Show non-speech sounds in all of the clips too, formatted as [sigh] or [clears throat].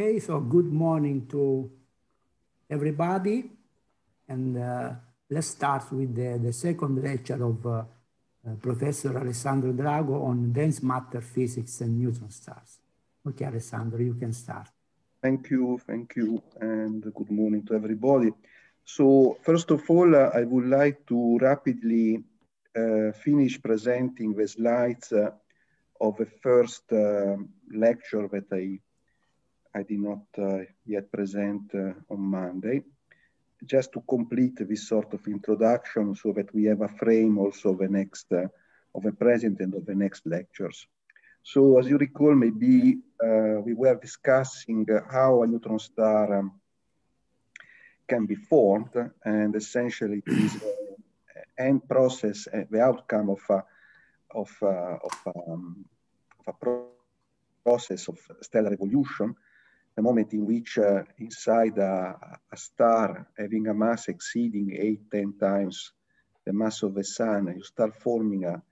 Okay, so good morning to everybody. And uh, let's start with the, the second lecture of uh, uh, Professor Alessandro Drago on dense matter physics and neutron stars. Okay, Alessandro, you can start. Thank you, thank you, and good morning to everybody. So first of all, uh, I would like to rapidly uh, finish presenting the slides uh, of the first lecture that I I did not uh, yet present uh, on Monday. Just to complete this sort of introduction so that we have a frame also of the next, uh, of the present and of the next lectures. So as you recall, maybe uh, we were discussing how a neutron star um, can be formed and essentially it is end process, the outcome of a, of, of, um, of a process of stellar evolution the moment in which uh, inside a, a, star having a mass exceeding 8, 10 times the mass of the sun, you start forming a,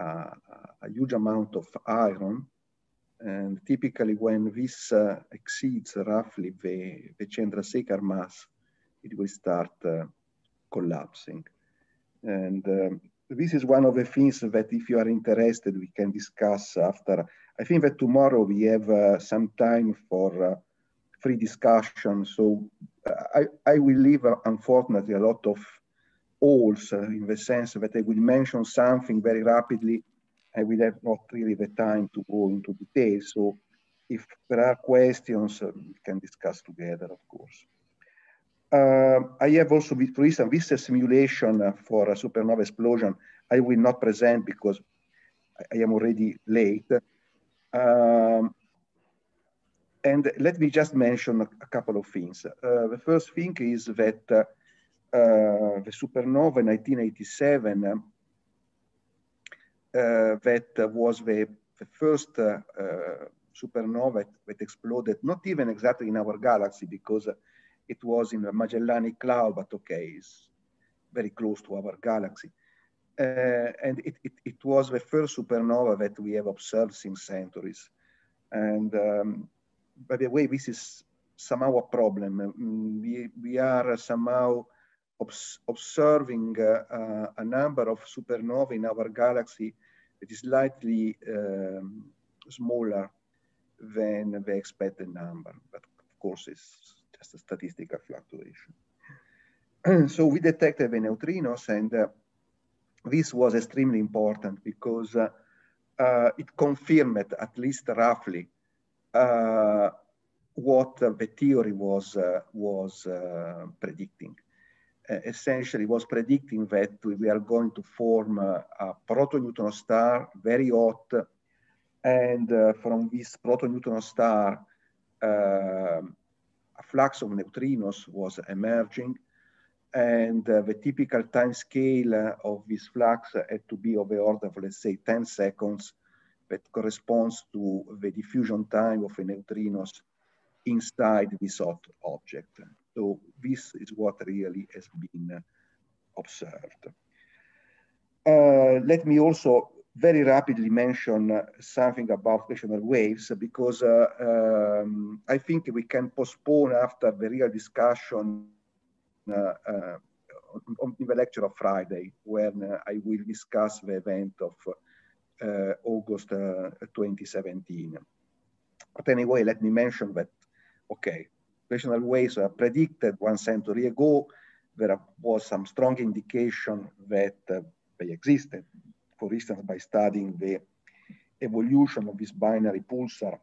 a, a huge amount of iron. And typically when this uh, exceeds roughly the, the Chandrasekhar mass, it will start uh, collapsing. And um, this is one of the things that if you are interested, we can discuss after I think that tomorrow we have uh, some time for uh, free discussion. So uh, I, I will leave, uh, unfortunately, a lot of holes uh, in the sense that I will mention something very rapidly. I will have not really the time to go into detail. So if there are questions, uh, we can discuss together, of course. Um, I have also for instance this simulation for a supernova explosion. I will not present because I am already late. Um, and let me just mention a couple of things. Uh, the first thing is that uh, uh, the supernova 1987 uh, that was the, the first uh, uh, supernova that exploded, not even exactly in our galaxy because it was in the Magellanic Cloud, but okay, it's very close to our galaxy. Uh, and it, it, it, was the first supernova that we have observed since centuries. And um, by the way, this is somehow a problem. Mm, we, we are somehow obs observing uh, uh, a number of supernovae in our galaxy that is slightly um, smaller than the expected number. But of course, it's just a statistical fluctuation. [clears throat] so we detected the neutrinos and uh, this was extremely important because uh, uh, it confirmed, at least roughly, uh, what the theory was, uh, was uh, predicting. essentially, was predicting that we are going to form uh, a proto-neutron star, very hot, and from this proto-neutron star, a flux of neutrinos was emerging and uh, the typical time scale uh, of this flux had to be of the order of, let's say, 10 seconds that corresponds to the diffusion time of the neutrinos inside this hot object. So this is what really has been observed. Uh, let me also very rapidly mention something about frictional waves because uh, um, I think we can postpone after the real discussion uh, uh, in the lecture of Friday, when uh, I will discuss the event of August 2017. But anyway, let me mention that, okay, rational waves were predicted one century ago. There was some strong indication that uh, they existed, for instance, by studying the evolution of this binary pulsar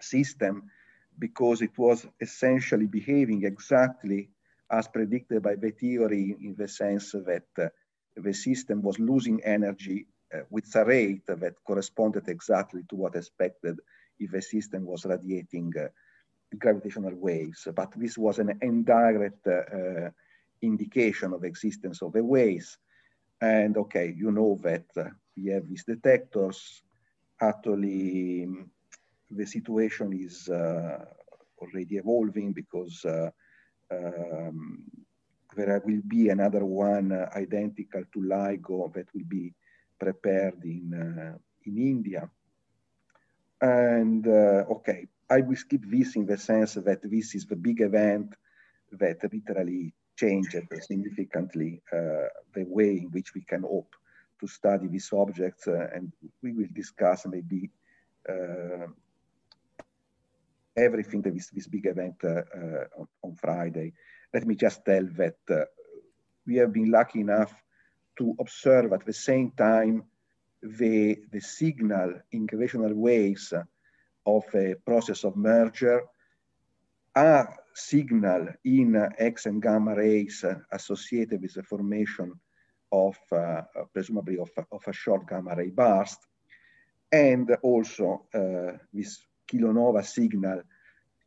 system, because it was essentially behaving exactly as predicted by the theory in the sense that uh, the system was losing energy uh, with a rate that corresponded exactly to what expected if the system was radiating uh, gravitational waves. But this was an indirect indication of existence of the waves. And okay, you know that we have these detectors. Actually, the situation is uh, already evolving because uh, um, there will be another one uh, identical to LIGO that will be prepared in, uh, in India. And uh, okay, I will skip this in the sense that this is the big event that literally changed significantly uh, the way in which we can hope to study these objects. Uh, and we will discuss maybe uh, everything that is this, this big event uh, uh, on, on, Friday, let me just tell that uh, we have been lucky enough to observe at the same time the, the signal in gravitational waves of a process of merger are signal in X and gamma rays associated with the formation of uh, presumably of, of, a short gamma ray burst and also uh, this kilonova signal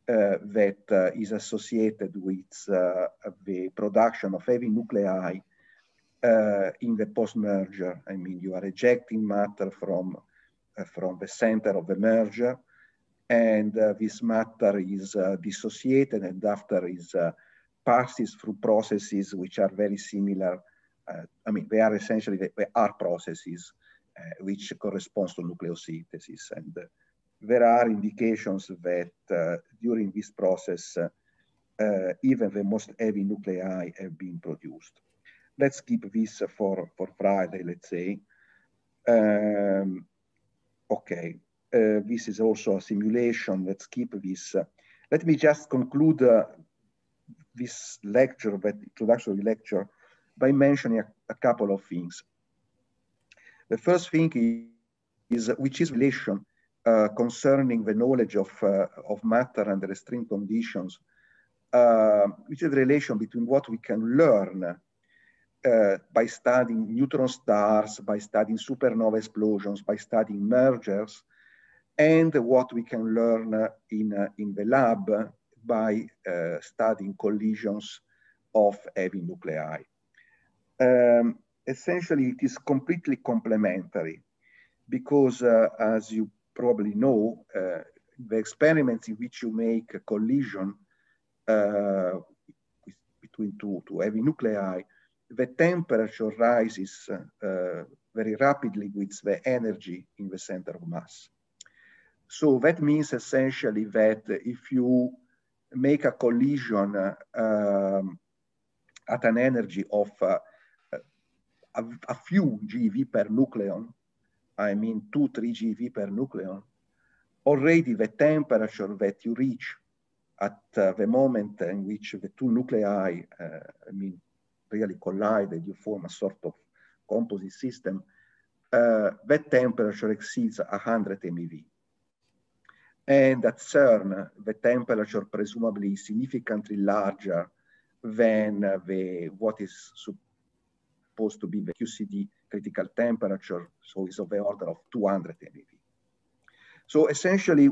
eh, that eh, is associated with eh, the production of heavy nuclei in the post-merger. I mean, you are ejecting matter from, from the center of the merger, and this matter is dissociated and after is passes through processes which are very similar. Uh, I mean, they are essentially, they, they are processes uh, which corresponds to nucleosynthesis. And uh, there are indications that uh, during this process, uh, even the most heavy nuclei have been produced. Let's keep this for, for Friday, let's say. Um, okay, uh, this is also a simulation. Let's keep this. Let me just conclude uh, this lecture, that introductory lecture, by mentioning a, a couple of things. The first thing is, is which is relation uh, concerning the knowledge of, uh, of matter under extreme conditions, uh, which is the relation between what we can learn uh, by studying neutron stars, by studying supernova explosions, by studying mergers, and what we can learn in, uh, in the lab by uh, studying collisions of heavy nuclei. Um, essentially, it is completely complementary because, as you probably know, uh, the experiments in which you make a collision uh, between two, two heavy nuclei, the temperature rises uh, very rapidly with the energy in the center of mass. So that means essentially that if you make a collision uh, um, at an energy of uh, a, a, few GeV per nucleon, I mean 2, 3 GeV per nucleon, already the temperature that you reach at uh, the moment in which the two nuclei, uh, I mean, really collide and you form a sort of composite system, uh, that temperature exceeds 100 MeV. And at CERN, the temperature presumably significantly larger than the, what is supposed to be the QCD critical temperature, so it's of the order of 200 MeV. So essentially,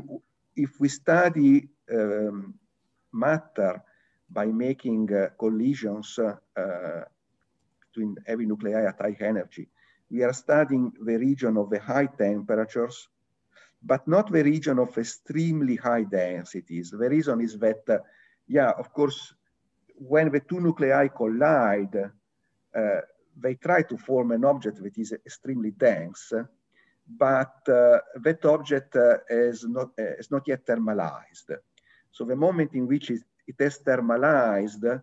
if we study um, matter by making uh, collisions uh, between heavy nuclei at high energy, we are studying the region of the high temperatures, but not the region of extremely high densities. The reason is that, uh, yeah, of course, when the two nuclei collide, uh, they try to form an object that is extremely dense, but uh, that object uh, is, not, uh, is not yet thermalized. So the moment in which it, it is thermalized,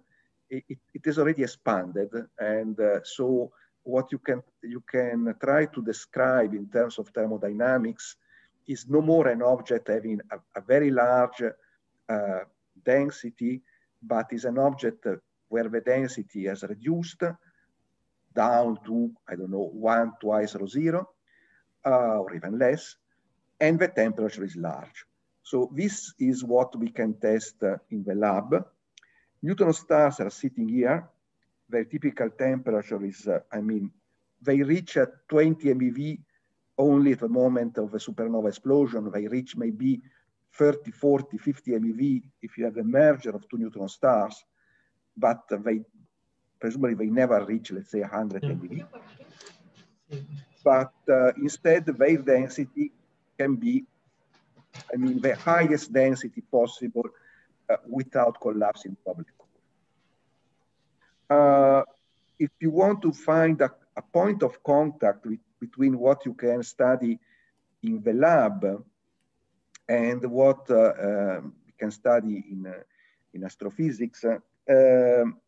it, it is already expanded. And uh, so what you can, you can try to describe in terms of thermodynamics is no more an object having a, a very large uh, density, but is an object where the density has reduced down to, I don't know, one, twice or zero, uh, or even less, and the temperature is large. So this is what we can test uh, in the lab. Neutron stars are sitting here. Their typical temperature is, uh, I mean, they reach at uh, 20 MeV only at the moment of a supernova explosion. They reach maybe 30, 40, 50 MeV if you have a merger of two neutron stars, but they presumably they never reach, let's say, 100 MeV. But uh, instead, the wave density can be, I mean, the highest density possible uh, without collapsing public. Uh, if you want to find a, a point of contact with, between what you can study in the lab and what uh, um, you can study in, uh, in astrophysics, uh, um,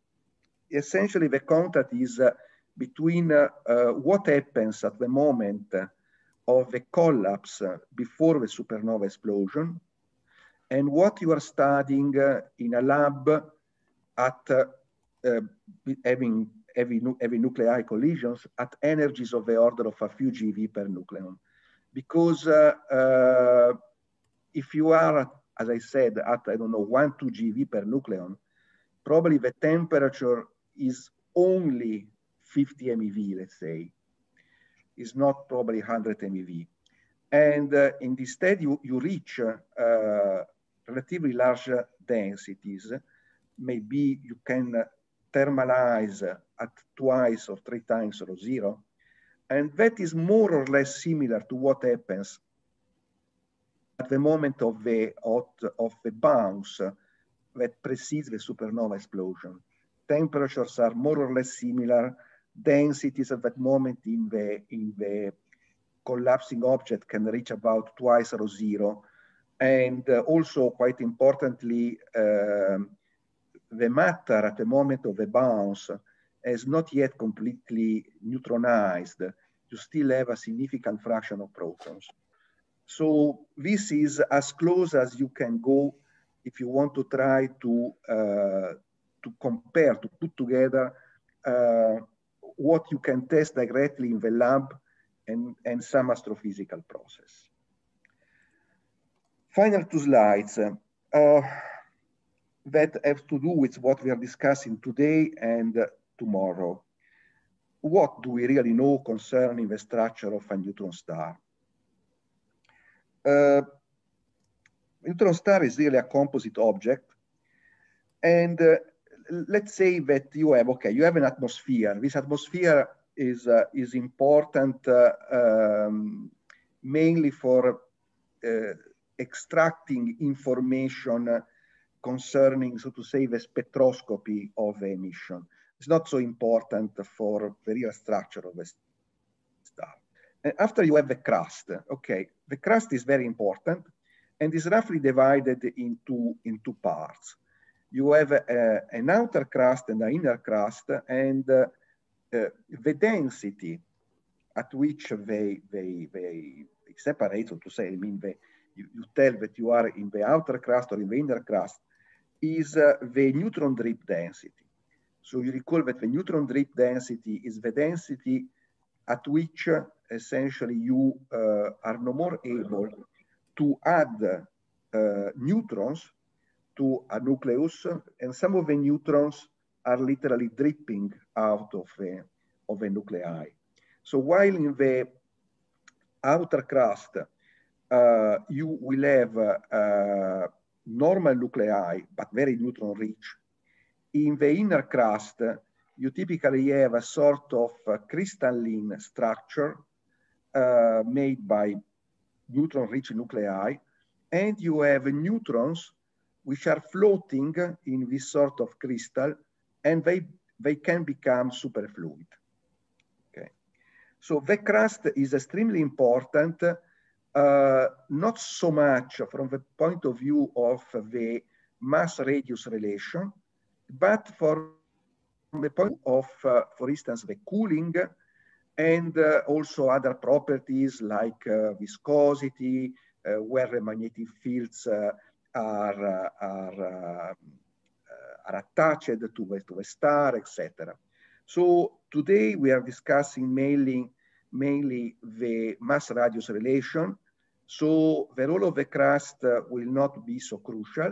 essentially the contact is uh, between uh, uh, what happens at the moment of the collapse before the supernova explosion and what you are studying in a lab at having heavy, heavy nuclei collisions at energies of the order of a few GV per nucleon. Because uh, uh, if you are, as I said, at, I don't know, one, two GV per nucleon, probably the temperature is only 50 MeV, let's say. is not probably 100 MeV. And uh, in this state, you, you reach uh, relatively large densities. Maybe you can thermalize at twice or three times or zero. And that is more or less similar to what happens at the moment of the, of the bounce that precedes the supernova explosion temperatures are more or less similar, densities at that moment in the, in the collapsing object can reach about twice rho zero. And uh, also quite importantly, um, the matter at the moment of the bounce is not yet completely neutronized. You still have a significant fraction of protons. So this is as close as you can go if you want to try to uh, to compare, to put together uh, what you can test directly in the lab and, and some astrophysical process. Final two slides uh, uh, that have to do with what we are discussing today and uh, tomorrow. What do we really know concerning the structure of a neutron star? Uh, neutron star is really a composite object and uh, let's say that you have okay you have an atmosphere this atmosphere is uh, is important uh, um, mainly for uh, extracting information concerning so to say the spectroscopy of the emission it's not so important for the real structure of the star and after you have the crust okay the crust is very important and is roughly divided into into parts you have a, an outer crust and an inner crust, and uh, the density at which they, they, they separate, so to say, I mean, they, you, you, tell that you are in the outer crust or in the inner crust, is uh, the neutron drip density. So you recall that the neutron drip density is the density at which uh, essentially you uh, are no more able to add uh, neutrons to a nucleus, and some of the neutrons are literally dripping out of the, of the nuclei. So while in the outer crust, uh, you will have uh, normal nuclei, but very neutron rich. In the inner crust, you typically have a sort of uh, crystalline structure uh, made by neutron-rich nuclei, and you have neutrons which are floating in this sort of crystal and they, they can become superfluid. Okay. So the crust is extremely important, uh, not so much from the point of view of the mass radius relation, but for the point of, uh, for instance, the cooling and uh, also other properties like uh, viscosity, uh, where the magnetic fields uh, are, are, eh, are attached to, to a star, etc. So today we are discussing mainly, mainly the mass radius relation. So the role of the crust will not be so crucial,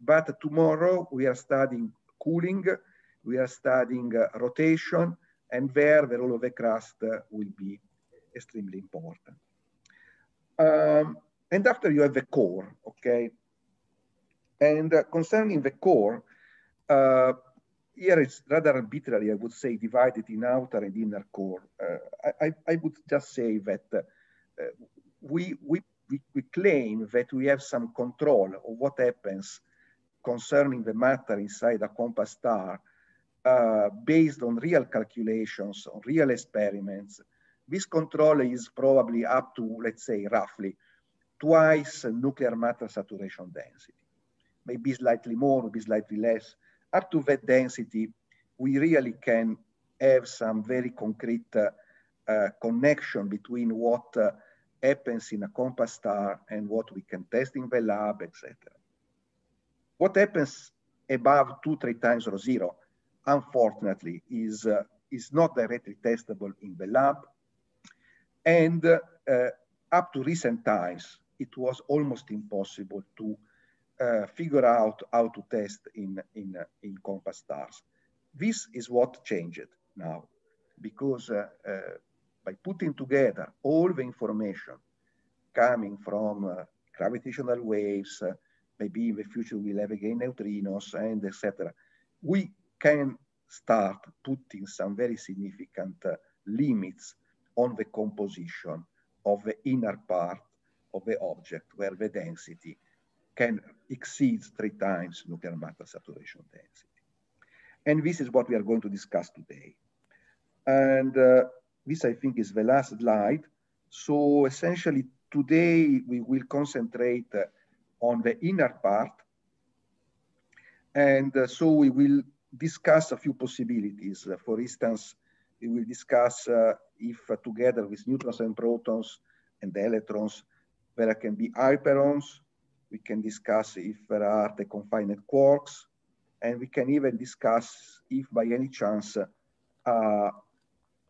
but tomorrow we are studying cooling, we are studying uh, rotation, and there the role of the crust uh, will be extremely important. Um, and after you have the core, okay? And uh, concerning the core, uh, here it's rather arbitrary, I would say, divided in outer and inner core. Uh, I, I, would just say that we, we, we claim that we have some control of what happens concerning the matter inside a compass star uh, based on real calculations, on real experiments. This control is probably up to, let's say, roughly twice nuclear matter saturation density maybe slightly more, maybe slightly less. Up to that density, we really can have some very concrete uh, uh, connection between what uh, happens in a compass star and what we can test in the lab, etc. What happens above two, three times or zero, unfortunately, is, uh, is not directly testable in the lab. And uh, uh, up to recent times, it was almost impossible to uh, figure out how to test in, in, in compass stars. This is what changed now, because uh, uh by putting together all the information coming from uh, gravitational waves, maybe in the future we'll have again neutrinos and etc., we can start putting some very significant limits on the composition of the inner part of the object where the density can exceed three times nuclear matter saturation density. And this is what we are going to discuss today. And uh, this, I think, is the last slide. So essentially, today we will concentrate uh, on the inner part. And uh, so we will discuss a few possibilities. Uh, for instance, we will discuss uh, if uh, together with neutrons and protons and the electrons, there can be hyperons we can discuss if there are the confined quarks, and we can even discuss if by any chance uh,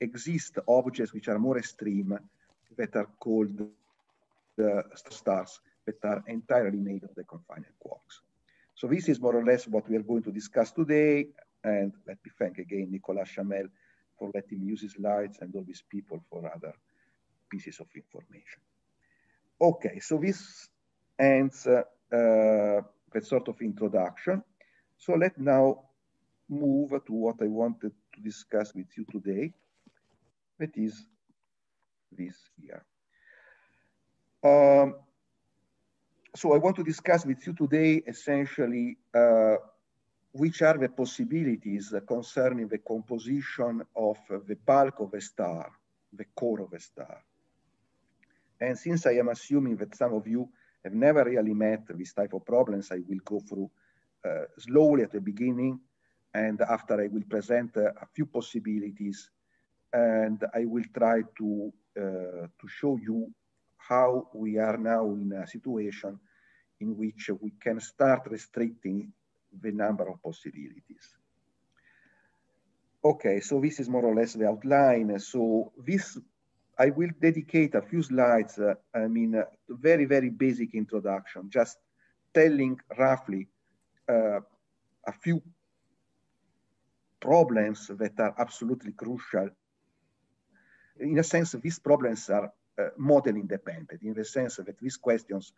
exist objects which are more extreme that are called the uh, stars that are entirely made of the confined quarks. So this is more or less what we are going to discuss today. And let me thank again Nicolas Chamel for letting me use his slides and all these people for other pieces of information. Okay, so this ends uh, uh sort of introduction. So let now move to what I wanted to discuss with you today, that is this here. Um, so I want to discuss with you today essentially uh, which are the possibilities concerning the composition of the bulk of a star, the core of a star. And since I am assuming that some of you have never really met this type of problems. I will go through uh, slowly at the beginning, and after I will present uh, a few possibilities, and I will try to uh, to show you how we are now in a situation in which we can start restricting the number of possibilities. Okay, so this is more or less the outline. So this I will dedicate a few slides, uh, I mean, a uh, very, very basic introduction, just telling roughly uh, a few problems that are absolutely crucial. In a sense, these problems are uh, model independent, in the sense that these questions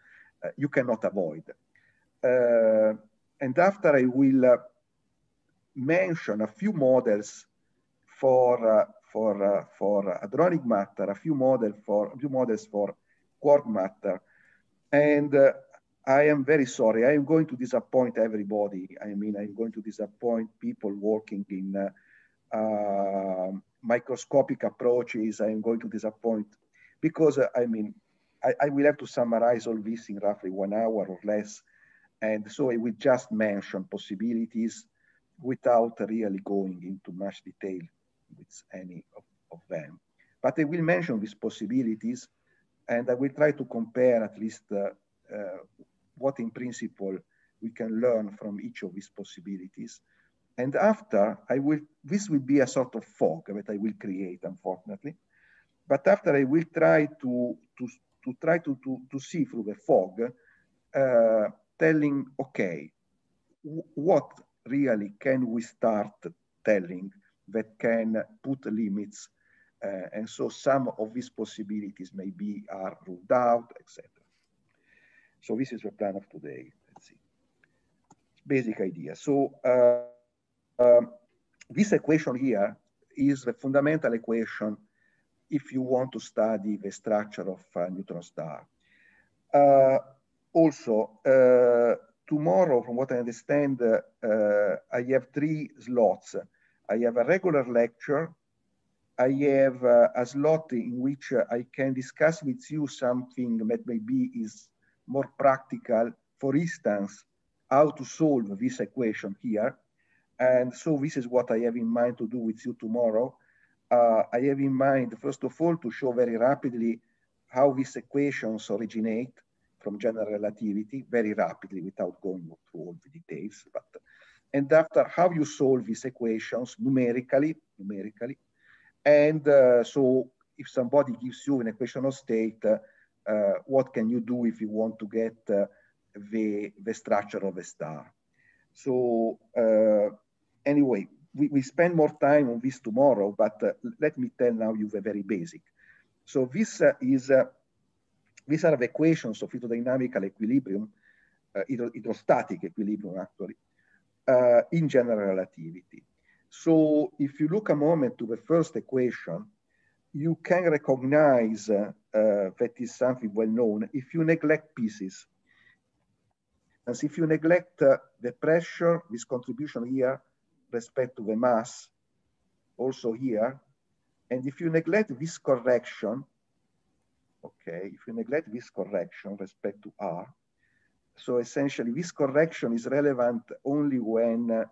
uh, you cannot avoid. and after I will mention a few models for for for hadronic matter, a few model for a few models for quark matter, and uh, I am very sorry. I am going to disappoint everybody. I mean, I'm going to disappoint people working in uh, uh, microscopic approaches. I am going to disappoint because uh, I mean, I, I, will have to summarize all this in roughly one hour or less. And so I will just mention possibilities without really going into much detail with any of, of them. But I will mention these possibilities and I will try to compare at least uh, uh, what in principle we can learn from each of these possibilities. And after I will, this will be a sort of fog that I will create, unfortunately. But after I will try to, to, to try to, to, to see through the fog, uh, telling, okay, what really can we start telling that can put limits. Uh, and so some of these possibilities maybe are ruled out, etc. So this is the plan of today. Let's see. Basic idea. So uh, um, this equation here is the fundamental equation if you want to study the structure of uh, neutron star. Uh, also, uh, tomorrow, from what I understand, uh, uh, I have three slots I have a regular lecture. I have uh, a slot in which uh, I can discuss with you something that maybe is more practical. For instance, how to solve this equation here. And so this is what I have in mind to do with you tomorrow. Uh, I have in mind, first of all, to show very rapidly how these equations originate from general relativity, very rapidly without going through all the details, but and after how you solve these equations numerically, numerically. And uh, so if somebody gives you an equation of state, uh, uh what can you do if you want to get uh, the, the structure of a star? So uh, anyway, we, we spend more time on this tomorrow, but let me tell now you the very basic. So this is, these are the equations of hydrodynamical equilibrium, hydrostatic equilibrium actually, uh, in general relativity. So if you look a moment to the first equation, you can recognize uh, uh, that is something well known if you neglect pieces. As if you neglect uh, the pressure, this contribution here, respect to the mass, also here, and if you neglect this correction, okay, if you neglect this correction respect to R, so essentially this correction is relevant only when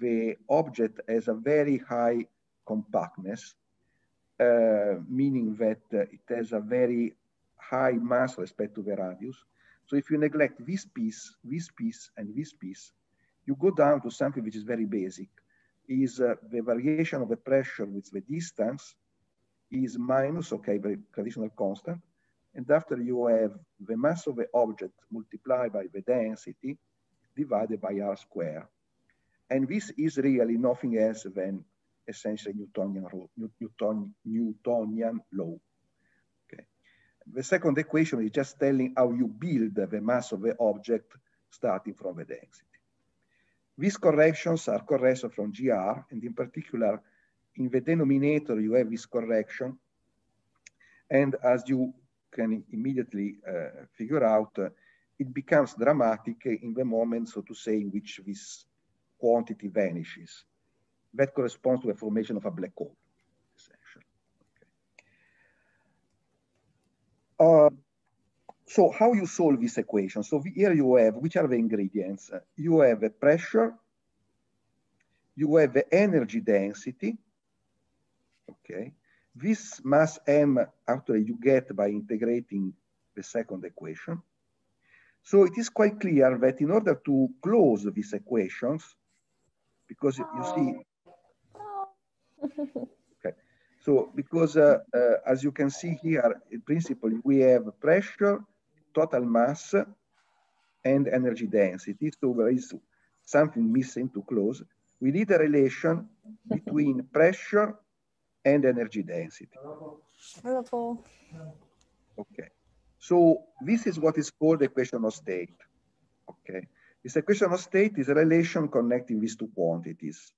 the object has a very high compactness, uh, meaning that it has a very high mass respect to the radius. So if you neglect this piece, this piece, and this piece, you go down to something which is very basic, is uh, the variation of the pressure with the distance is minus, okay, the traditional constant, and after you have the mass of the object multiplied by the density divided by R square. And this is really nothing else than essentially Newtonian, Newton, Newtonian law. Okay. The second equation is just telling how you build the mass of the object starting from the density. These corrections are corrections from GR, and in particular, in the denominator, you have this correction. And as you can immediately uh, figure out, uh, it becomes dramatic in the moment, so to say, in which this quantity vanishes. That corresponds to the formation of a black hole, essentially. Okay. Uh, so how you solve this equation? So here you have, which are the ingredients? Uh, you have the pressure, you have the energy density, okay? This mass m actually you get by integrating the second equation. So it is quite clear that in order to close these equations, because you see, [laughs] okay. So because uh, uh, as you can see here, in principle we have pressure, total mass, and energy density. So there is something missing to close. We need a relation between pressure, and energy density. Beautiful. Okay. So this is what is called the question of state. Okay. This equation of state is a relation connecting these two quantities.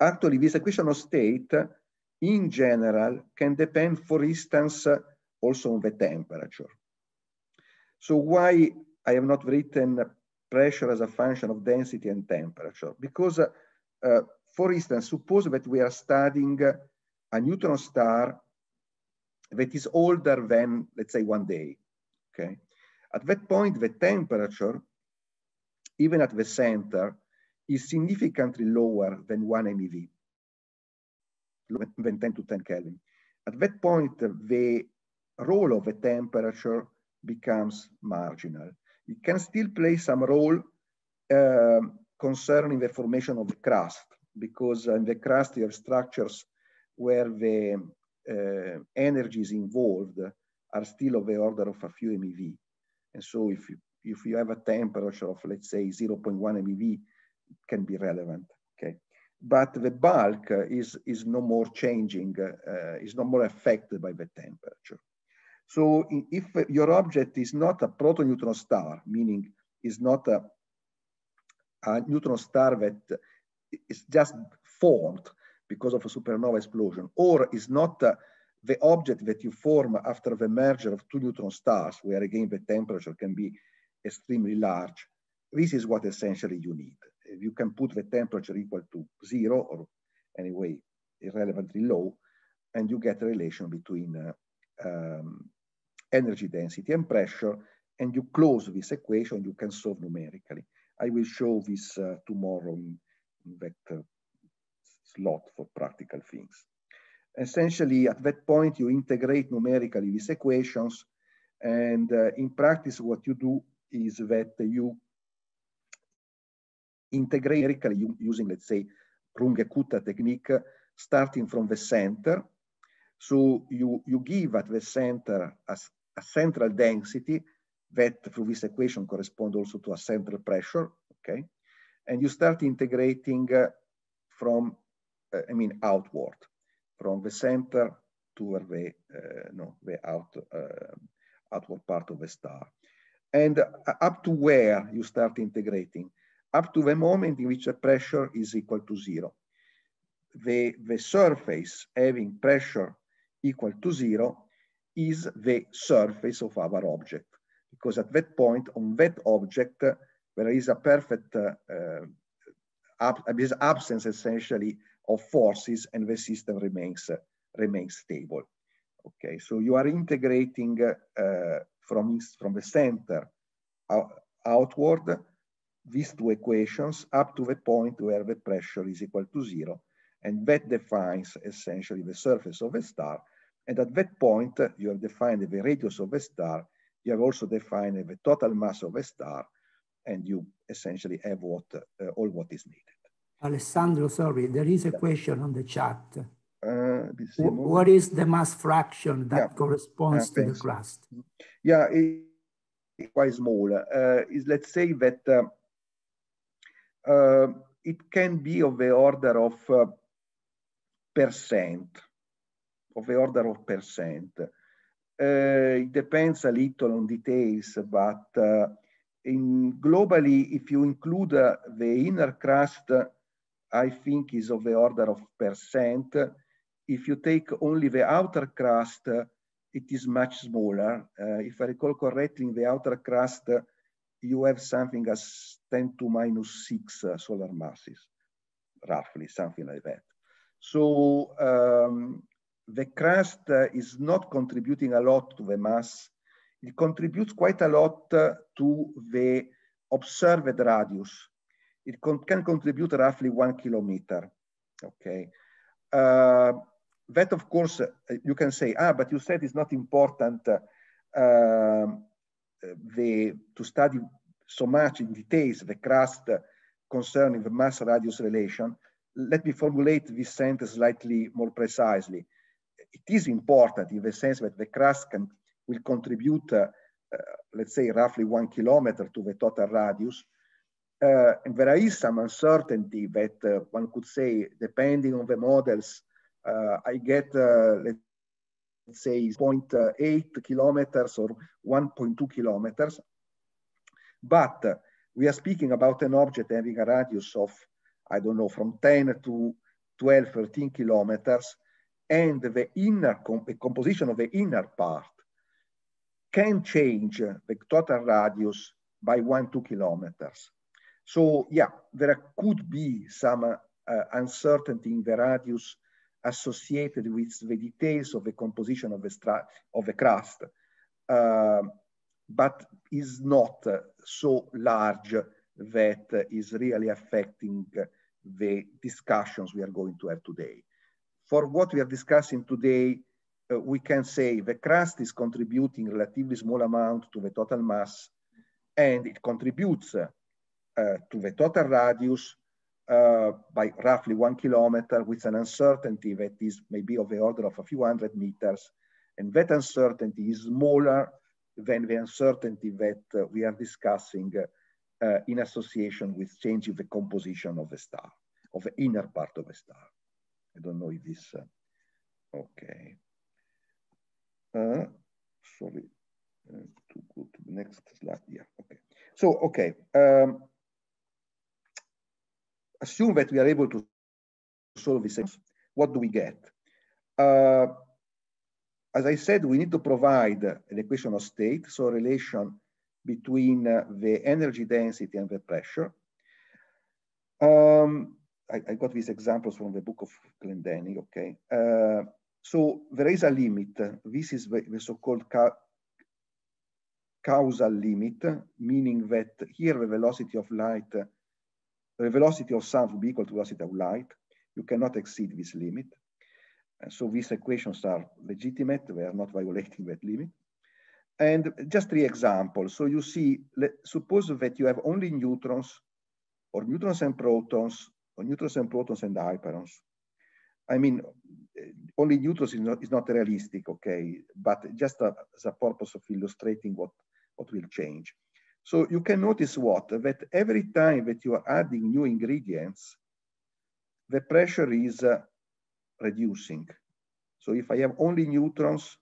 Actually, this equation of state in general can depend, for instance, also on the temperature. So why I have not written pressure as a function of density and temperature? Because uh, for instance, suppose that we are studying a neutron star that is older than, let's say, one day, okay? At that point, the temperature, even at the center, is significantly lower than one MeV, than 10 to 10 Kelvin. At that point, the role of the temperature becomes marginal. It can still play some role uh, concerning the formation of the crust, because in the crustier structures where the uh, energies involved are still of the order of a few MeV. And so if you, if you have a temperature of, let's say, 0.1 MeV, it can be relevant, okay? But the bulk is, is no more changing, uh, is no more affected by the temperature. So if your object is not a proto-neutron star, meaning is not a, a neutron star that is just formed because of a supernova explosion, or is not uh, the object that you form after the merger of two neutron stars, where again the temperature can be extremely large. This is what essentially you need. If you can put the temperature equal to zero, or anyway, irrelevantly low, and you get a relation between uh, um, energy density and pressure, and you close this equation, you can solve numerically. I will show this uh, tomorrow in vector uh, slot for practical things. Essentially, at that point, you integrate numerically these equations. And uh, in practice, what you do is that you integrate numerically using, let's say, Runge-Kutta technique, starting from the center. So you, you give at the center a, a central density that through this equation correspond also to a central pressure, okay? and you start integrating uh, from, uh, I mean, outward, from the center toward the, uh, no, the out, outward part of the star. And up to where you start integrating? Up to the moment in which the pressure is equal to zero. The, the surface having pressure equal to zero is the surface of our object because at that point on that object there is a perfect uh, uh, ab absence essentially of forces and the system remains, uh, remains stable. Okay, so you are integrating from, from the center outward these two equations up to the point where the pressure is equal to zero. And that defines essentially the surface of the star. And at that point, you have defined the radius of the star. You have also defined the total mass of the star and you essentially have what uh, all what is needed. Alessandro, sorry, there is a yeah. question on the chat. Uh, what is the mass fraction that yeah. corresponds uh, to the crust? Yeah, it, it's quite small. Uh, is let's say that uh, uh, it can be of the order of percent, of the order of percent. it depends a little on details, but in globally, if you include uh, the inner crust, uh, I think is of the order of percent. If you take only the outer crust, uh, it is much smaller. Uh, if I recall correctly, in the outer crust, uh, you have something as 10 to minus six uh, solar masses, roughly something like that. So um, the crust is not contributing a lot to the mass it contributes quite a lot uh, to the observed radius. It con can contribute roughly one kilometer, okay? Uh, that of course, uh, you can say, ah, but you said it's not important uh, um, the, to study so much in details the crust concerning the mass radius relation. Let me formulate this sentence slightly more precisely. It is important in the sense that the crust can will contribute, uh, let's say, roughly one kilometer to the total radius. Uh, and there is some uncertainty that uh, one could say, depending on the models, I get, let's say 0.8 kilometers or 1.2 kilometers. But uh, we are speaking about an object having a radius of, I don't know, from 10 to 12, 13 kilometers. And the inner com the composition of the inner part can change the total radius by one, two kilometers. So yeah, there could be some uh, uncertainty in the radius associated with the details of the composition of the, of the crust, uh, but is not uh, so large that is really affecting the discussions we are going to have today. For what we are discussing today, uh, we can say the crust is contributing relatively small amount to the total mass and it contributes uh, uh to the total radius uh, by roughly one kilometer with an uncertainty that is maybe of the order of a few hundred meters. And that uncertainty is smaller than the uncertainty that uh, we are discussing in association with changing the composition of the star, of the inner part of the star. I don't know if this, okay. Uh, sorry, uh, to go to the next slide. Yeah, okay. So, okay. Um, assume that we are able to solve this. What do we get? Uh, as I said, we need to provide an equation of state, so a relation between uh, the energy density and the pressure. Um, I, I, got these examples from the book of Glendenning, okay. Uh, so there is a limit. This is the, the so-called ca causal limit, meaning that here the velocity of light, the velocity of sound will be equal to velocity of light. You cannot exceed this limit. And so these equations are legitimate. They are not [laughs] violating that limit. And just three examples. So you see, let, suppose that you have only neutrons or neutrons and protons or neutrons and protons and hyperons. I mean, only neutrons is not, is not realistic, okay, but just a, as a purpose of illustrating what, what will change. So you can notice what? That every time that you are adding new ingredients, the pressure is uh, reducing. So if I have only neutrons,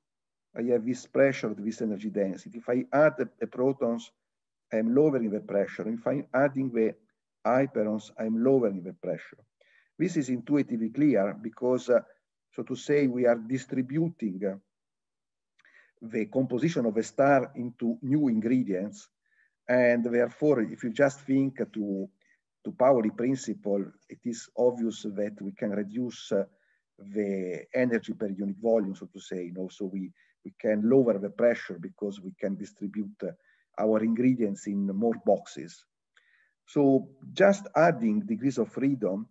I have this pressure, this energy density. If I add the, the protons, I'm lowering the pressure. If I'm adding the hyperons, I'm lowering the pressure. This is intuitively clear because uh, so to say we are distributing the composition of a star into new ingredients. And therefore, if you just think to, to Pauli principle, it is obvious that we can reduce uh, the energy per unit volume, so to say. You know? So we, we can lower the pressure because we can distribute uh, our ingredients in more boxes. So just adding degrees of freedom,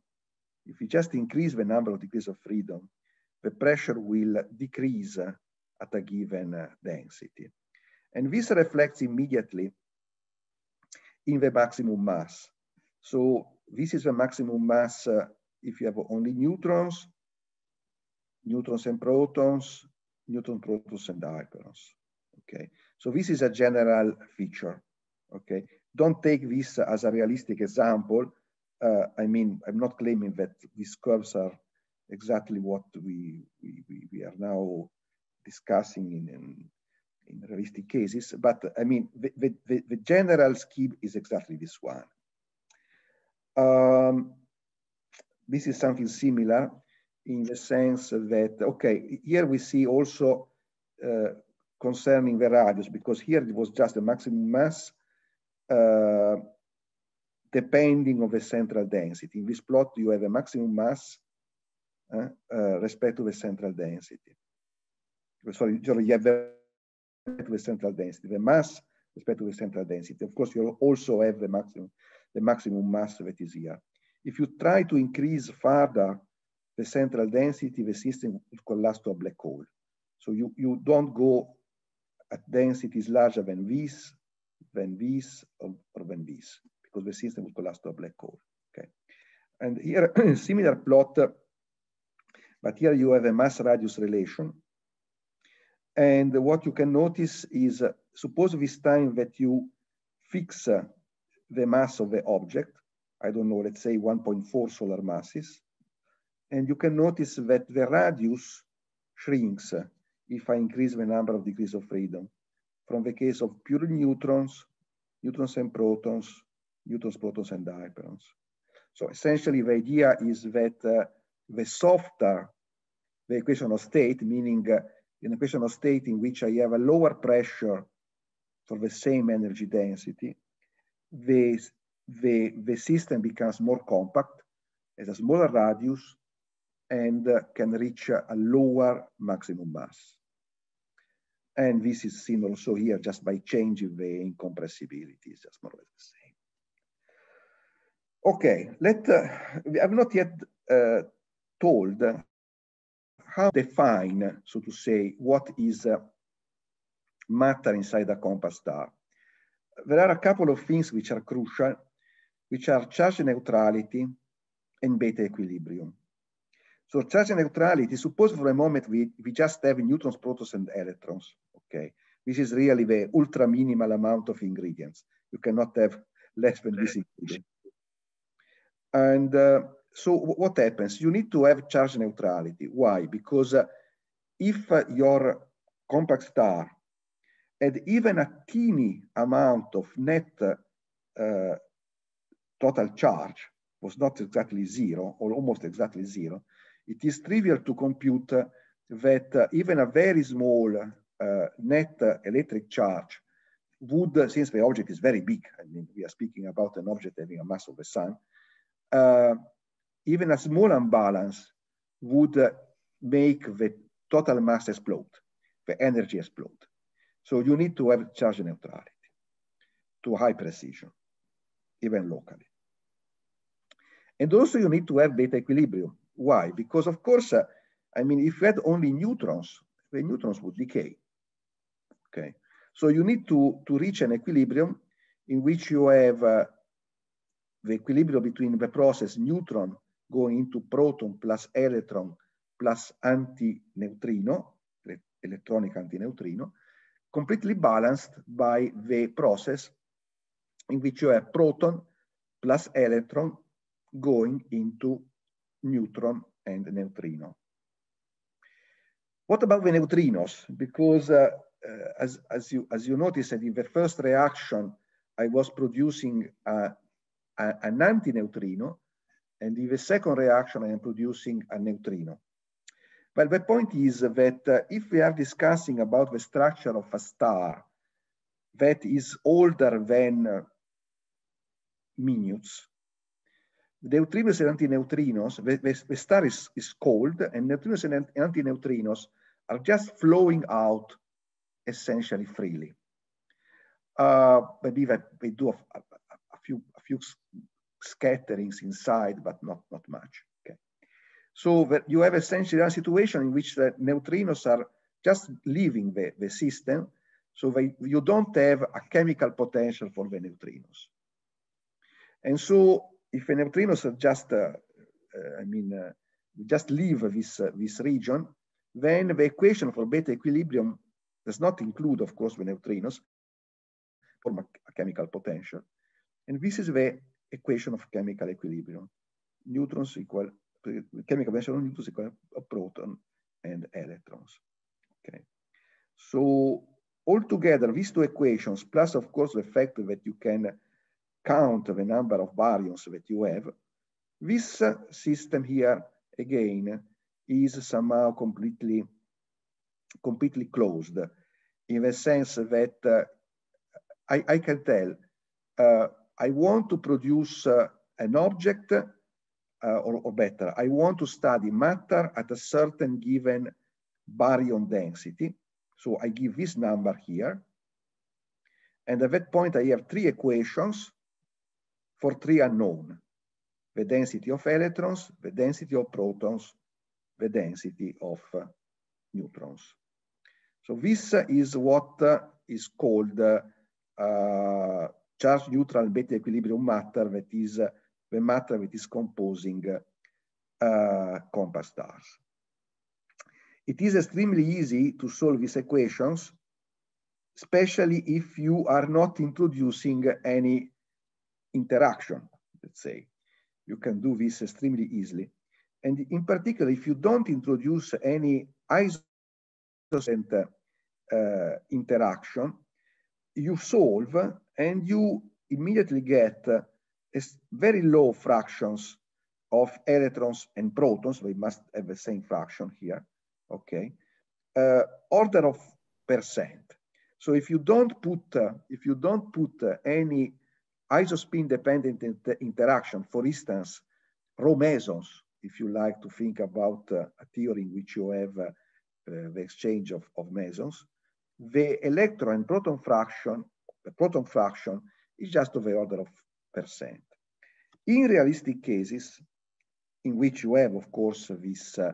if you just increase the number of degrees of freedom, the pressure will decrease at a given density. And this reflects immediately in the maximum mass. So this is the maximum mass uh, if you have only neutrons, neutrons and protons, neutron protons and electrons. Okay, so this is a general feature. Okay, don't take this as a realistic example. Uh, I mean, I'm not claiming that these curves are exactly what we, we, we, we are now discussing in, in, in, realistic cases. But I mean, the, the, the general scheme is exactly this one. Um, this is something similar in the sense that, okay, here we see also uh, concerning the radius, because here it was just the maximum mass uh, depending on the central density. In this plot, you have a maximum mass Eh, eh, respect to the central density. Sorry, sorry, you have the, the central density, the mass respect to the central density. Of course, you also have the maximum, the maximum mass that is here. If you try to increase further the central density, the system will collapse to a black hole. So you, you don't go at densities larger than this, than this, or, or than this, because the system will collapse to a black hole. Okay. And here, [clears throat] similar plot but here you have a mass radius relation. And what you can notice is, uh, suppose this time that you fix uh, the mass of the object, I don't know, let's say 1.4 solar masses, and you can notice that the radius shrinks uh, if I increase the number of degrees of freedom. From the case of pure neutrons, neutrons and protons, neutrons, protons, and diprons. So essentially the idea is that uh, the softer the equation of state, meaning uh, an equation of state in which I have a lower pressure for the same energy density, the, the, the system becomes more compact, has a smaller radius, and uh, can reach uh, a lower maximum mass. And this is seen also here just by changing the incompressibility, it's just more or less the same. Okay, let, uh, I've not yet uh, told how define, so to say, what is uh, matter inside a compass star. There are a couple of things which are crucial, which are charge neutrality and beta equilibrium. So charge neutrality, suppose for a moment we, we just have neutrons, protons, and electrons, okay? This is really the ultra minimal amount of ingredients. You cannot have less than this ingredient. And uh, so what happens? You need to have charge neutrality. Why? Because uh, if uh, your compact star had even a teeny amount of net uh, uh total charge, was not exactly zero or almost exactly zero, it is trivial to compute uh, that uh, even a very small net electric charge would, since the object is very big, I mean, we are speaking about an object having a mass of the sun, even a small imbalance would uh, make the total mass explode, the energy explode. So you need to have charge neutrality to high precision, even locally. And also you need to have beta equilibrium. Why? Because of course, uh, I mean, if you had only neutrons, the neutrons would decay, okay? So you need to, to reach an equilibrium in which you have uh, the equilibrium between the process neutron going into proton plus electron plus antineutrino, electronic antineutrino, completely balanced by the process in which you have proton plus electron going into neutron and neutrino. What about the neutrinos? Because uh, uh, as, as, you, as you noticed in the first reaction, I was producing uh, a, an antineutrino, and in the second reaction, I am producing a neutrino. Well, the point is that uh, if we are discussing about the structure of a star that is older than uh, minutes, neutrinos and antineutrinos, the, the, the star is, is cold, and neutrinos and antineutrinos are just flowing out essentially freely. Uh, maybe that they do a, a, a few, a few scatterings inside, but not, not much. Okay. So that you have essentially a situation in which the neutrinos are just leaving the, the system. So they, you don't have a chemical potential for the neutrinos. And so if the neutrinos are just, uh, uh, I mean, uh, just leave this, uh, this region, then the equation for beta equilibrium does not include, of course, the neutrinos, for a chemical potential. And this is the equation of chemical equilibrium. Neutrons equal, chemical balance of neutrons equal a proton and electrons. Okay. So altogether, these two equations, plus of course the fact that you can count the number of baryons that you have, this system here, again, is somehow completely, completely closed in the sense that uh, I, I, can tell uh, I want to produce uh, an object uh, or, or, better, I want to study matter at a certain given baryon density. So I give this number here. And at that point, I have three equations for three unknown. The density of electrons, the density of protons, the density of uh, neutrons. So this is what uh, is called uh, uh charge neutral beta equilibrium matter that is the matter that is composing uh, compass stars. It is extremely easy to solve these equations, especially if you are not introducing any interaction, let's say. You can do this extremely easily. And in particular, if you don't introduce any isoscent uh, interaction, you solve and you immediately get a uh, very low fractions of electrons and protons. They must have the same fraction here, okay? Uh, order of percent. So if you don't put uh, if you don't put uh, any isospin dependent inter uh, interaction, for instance, rho mesons, if you like to think about uh, a theory in which you have the exchange of, of mesons, the electron and proton fraction, the proton fraction is just of the order of percent. In realistic cases, in which you have, of course, this uh,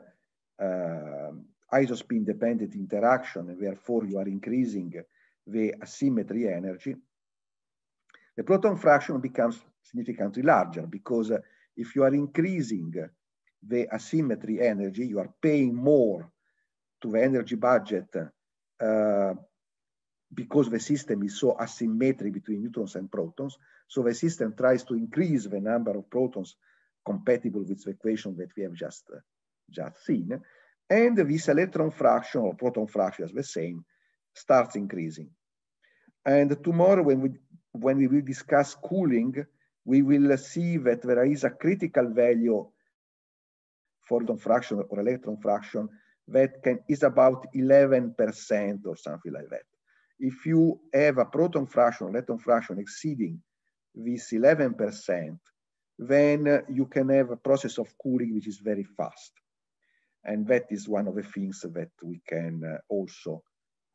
uh, isospin-dependent interaction, and therefore you are increasing the asymmetry energy, the proton fraction becomes significantly larger because uh, if you are increasing the asymmetry energy, you are paying more to the energy budget uh, because the system is so asymmetric between neutrons and protons, so the system tries to increase the number of protons compatible with the equation that we have just, uh, just seen. And this electron fraction or proton fraction is the same, starts increasing. And tomorrow when we, when we will discuss cooling, we will see that there is a critical value for the fraction or electron fraction that can, is about 11% or something like that. If you have a proton fraction, electron fraction exceeding this 11%, then uh, you can have a process of cooling which is very fast. And that is one of the things that we can uh, also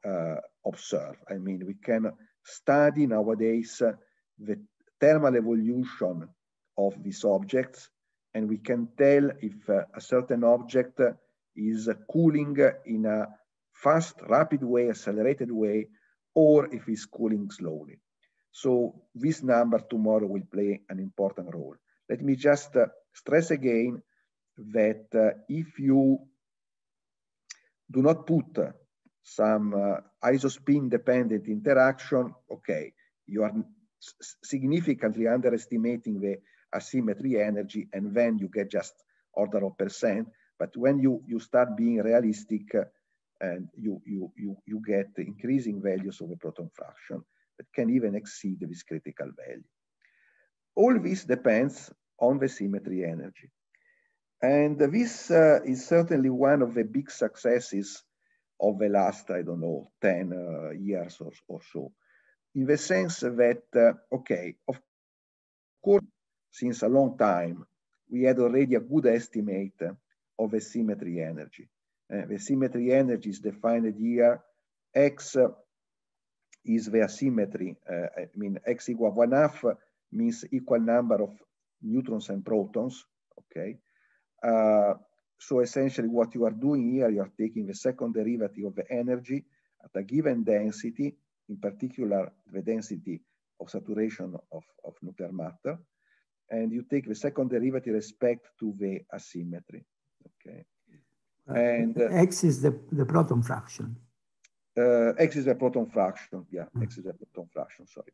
uh, observe. I mean, we can study nowadays uh, the thermal evolution of these objects, and we can tell if uh, a certain object uh, is cooling in a fast, rapid way, accelerated way, or if it's cooling slowly. So this number tomorrow will play an important role. Let me just uh, stress again that uh, if you do not put uh, some uh, isospin dependent interaction, okay, you are significantly underestimating the asymmetry energy and then you get just order of percent. But when you, you start being realistic uh, and you, you, you, you get increasing values of the proton fraction that can even exceed this critical value. All this depends on the symmetry energy. And this uh, is certainly one of the big successes of the last, I don't know, 10 uh, years or, or, so, in the sense that, uh, okay, of course, since a long time, we had already a good estimate of a symmetry energy. Uh, eh, the symmetry energy is defined here. X uh, is the asymmetry. Uh, I mean, X equal one half means equal number of neutrons and protons, okay? Uh, so essentially what you are doing here, you are taking the second derivative of the energy at a given density, in particular the density of saturation of, of nuclear matter, and you take the second derivative respect to the asymmetry. Okay. Uh, and uh, X is the, the proton fraction. Uh, X is a proton fraction. Yeah, mm. X is a proton fraction. Sorry.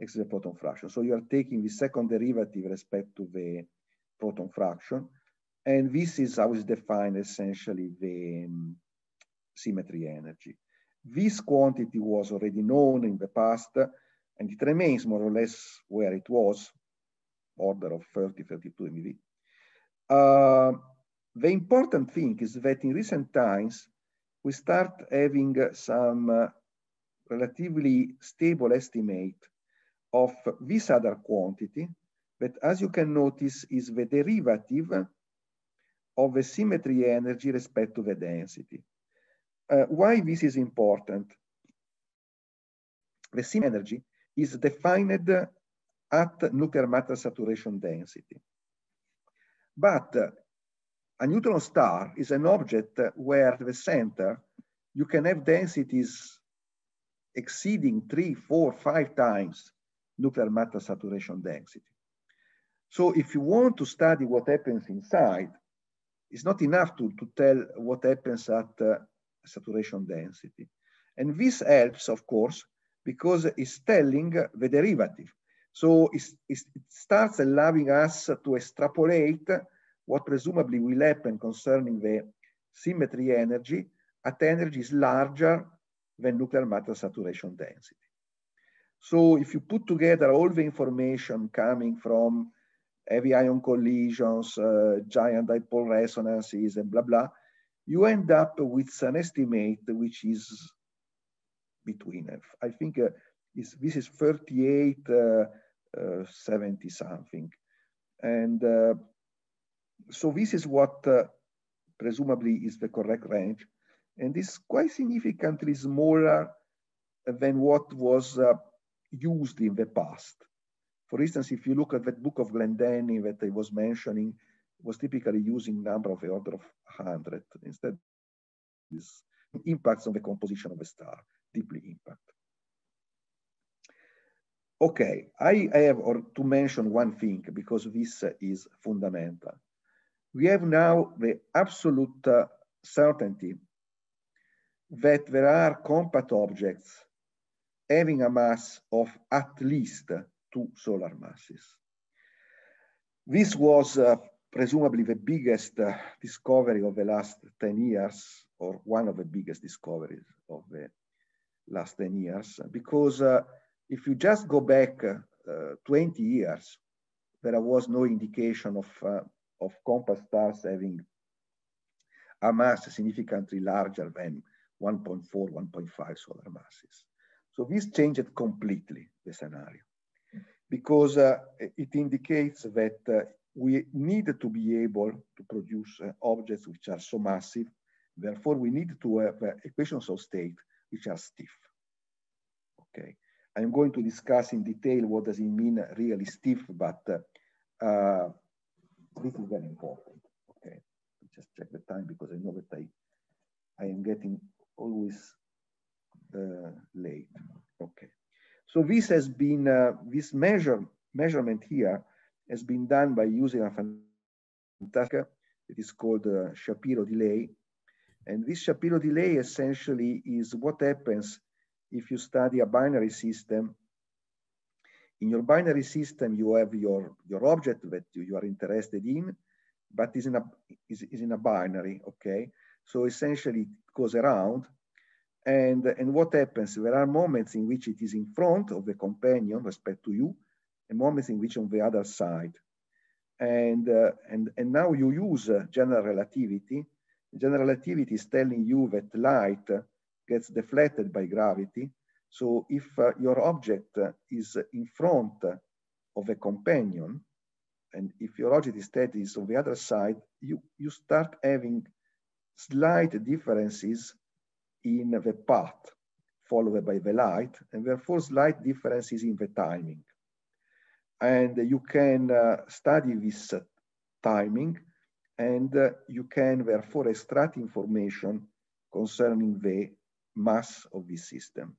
X is a proton fraction. So you are taking the second derivative respect to the proton fraction. And this is how is defined essentially the um, symmetry energy. This quantity was already known in the past, and it remains more or less where it was, order of 30, 32 MeV. Uh, the important thing is that in recent times, we start having some uh, relatively stable estimate of this other quantity that, as you can notice, is the derivative of the symmetry energy respect to the density. Uh, why this is important? The symmetry energy is defined at nuclear matter saturation density. But uh, a neutron star is an object where the center, you can have densities exceeding three, four, five times nuclear matter saturation density. So if you want to study what happens inside, it's not enough to, to tell what happens at uh, saturation density. And this helps, of course, because it's telling the derivative. So it starts allowing us to extrapolate what presumably will happen concerning the symmetry energy at energies larger than nuclear matter saturation density. So if you put together all the information coming from heavy ion collisions, uh, giant dipole resonances, and blah, blah, you end up with an estimate which is between, uh, I think uh, is, this is 38, uh, uh 70 something. And uh, so this is what uh, presumably is the correct range. And it's quite significantly smaller than what was uh, used in the past. For instance, if you look at that book of Glendenning that I was mentioning, was typically using number of the order of 100. Instead, this impacts on the composition of the star, deeply impact. Okay, I, I have or to mention one thing because this is fundamental we have now the absolute uh, certainty that there are compact objects having a mass of at least two solar masses. This was uh, presumably the biggest uh, discovery of the last 10 years, or one of the biggest discoveries of the last 10 years, because uh, if you just go back uh, uh, 20 years, there was no indication of uh, of compass stars having a mass significantly larger than 1.4, 1.5 solar masses. So this changed completely the scenario because uh, it indicates that uh, we need to be able to produce uh, objects which are so massive. Therefore, we need to have uh, equations of state which are stiff. Okay, I'm going to discuss in detail what does it mean really stiff, but uh, uh, this is very important. Okay, just check the time because I know that I, I am getting always uh, late. Okay, so this has been uh, this measure measurement here has been done by using a fantastic it is called uh, Shapiro delay, and this Shapiro delay essentially is what happens if you study a binary system in your binary system, you have your, your object that you, you are interested in, but is in a, is, is in a binary, okay? So essentially it goes around and, and what happens? There are moments in which it is in front of the companion respect to you and moments in which on the other side. And, uh, and, and now you use uh, general relativity. General relativity is telling you that light uh, gets deflected by gravity so if uh, your object uh, is in front of a companion, and if your object instead is on the other side, you, you start having slight differences in the path followed by the light, and therefore slight differences in the timing. And you can uh, study this timing, and uh, you can therefore extract information concerning the mass of the system.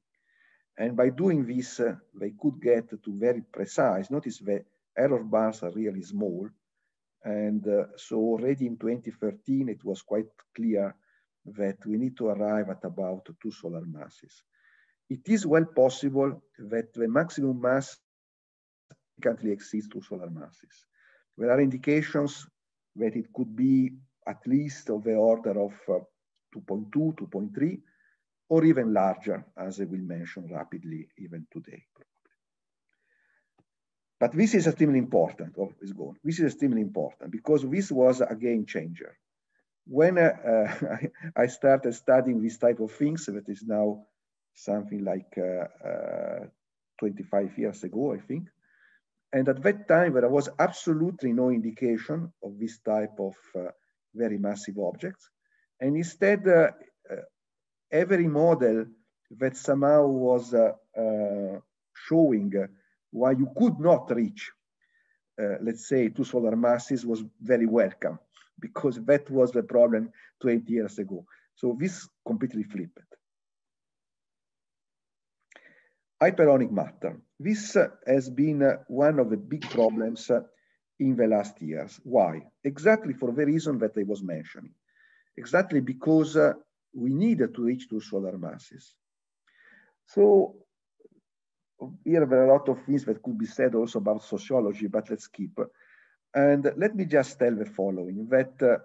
And by doing this, uh, they could get to very precise. Notice the error bars are really small. And uh, so already in 2013, it was quite clear that we need to arrive at about two solar masses. It is well possible that the maximum mass significantly exceeds two solar masses. There are indications that it could be at least of the order of uh, 2.2, 2.3, or even larger, as I will mention rapidly even today. But this is extremely important. Oh, it's gone. This is extremely important because this was a game changer. When uh, [laughs] I started studying this type of things, that is now something like uh, uh, 25 years ago, I think. And at that time, there was absolutely no indication of this type of uh, very massive objects. And instead, uh, every model that somehow was uh, uh, showing why you could not reach, uh, let's say, two solar masses was very welcome because that was the problem 20 years ago. So this completely flipped. Hyperonic matter. This has been one of the big problems in the last years. Why? Exactly for the reason that I was mentioning. Exactly because we needed to reach those solar masses. So here there are a lot of things that could be said also about sociology, but let's keep. And let me just tell the following, that uh,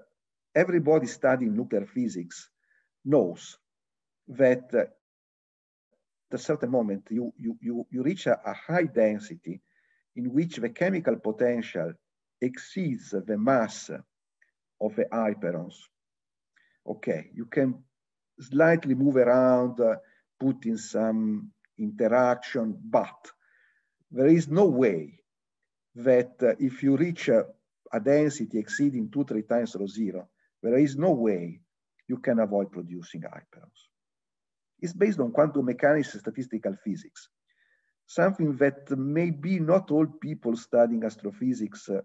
everybody studying nuclear physics knows that uh, at a certain moment you, you, you, you reach a, a high density in which the chemical potential exceeds the mass of the hyperons. Okay, you can slightly move around, uh, put in some interaction, but there is no way that uh, if you reach a, a density exceeding two, three times rho zero, there is no way you can avoid producing hyperons. It's based on quantum mechanics and statistical physics, something that maybe not all people studying astrophysics, uh,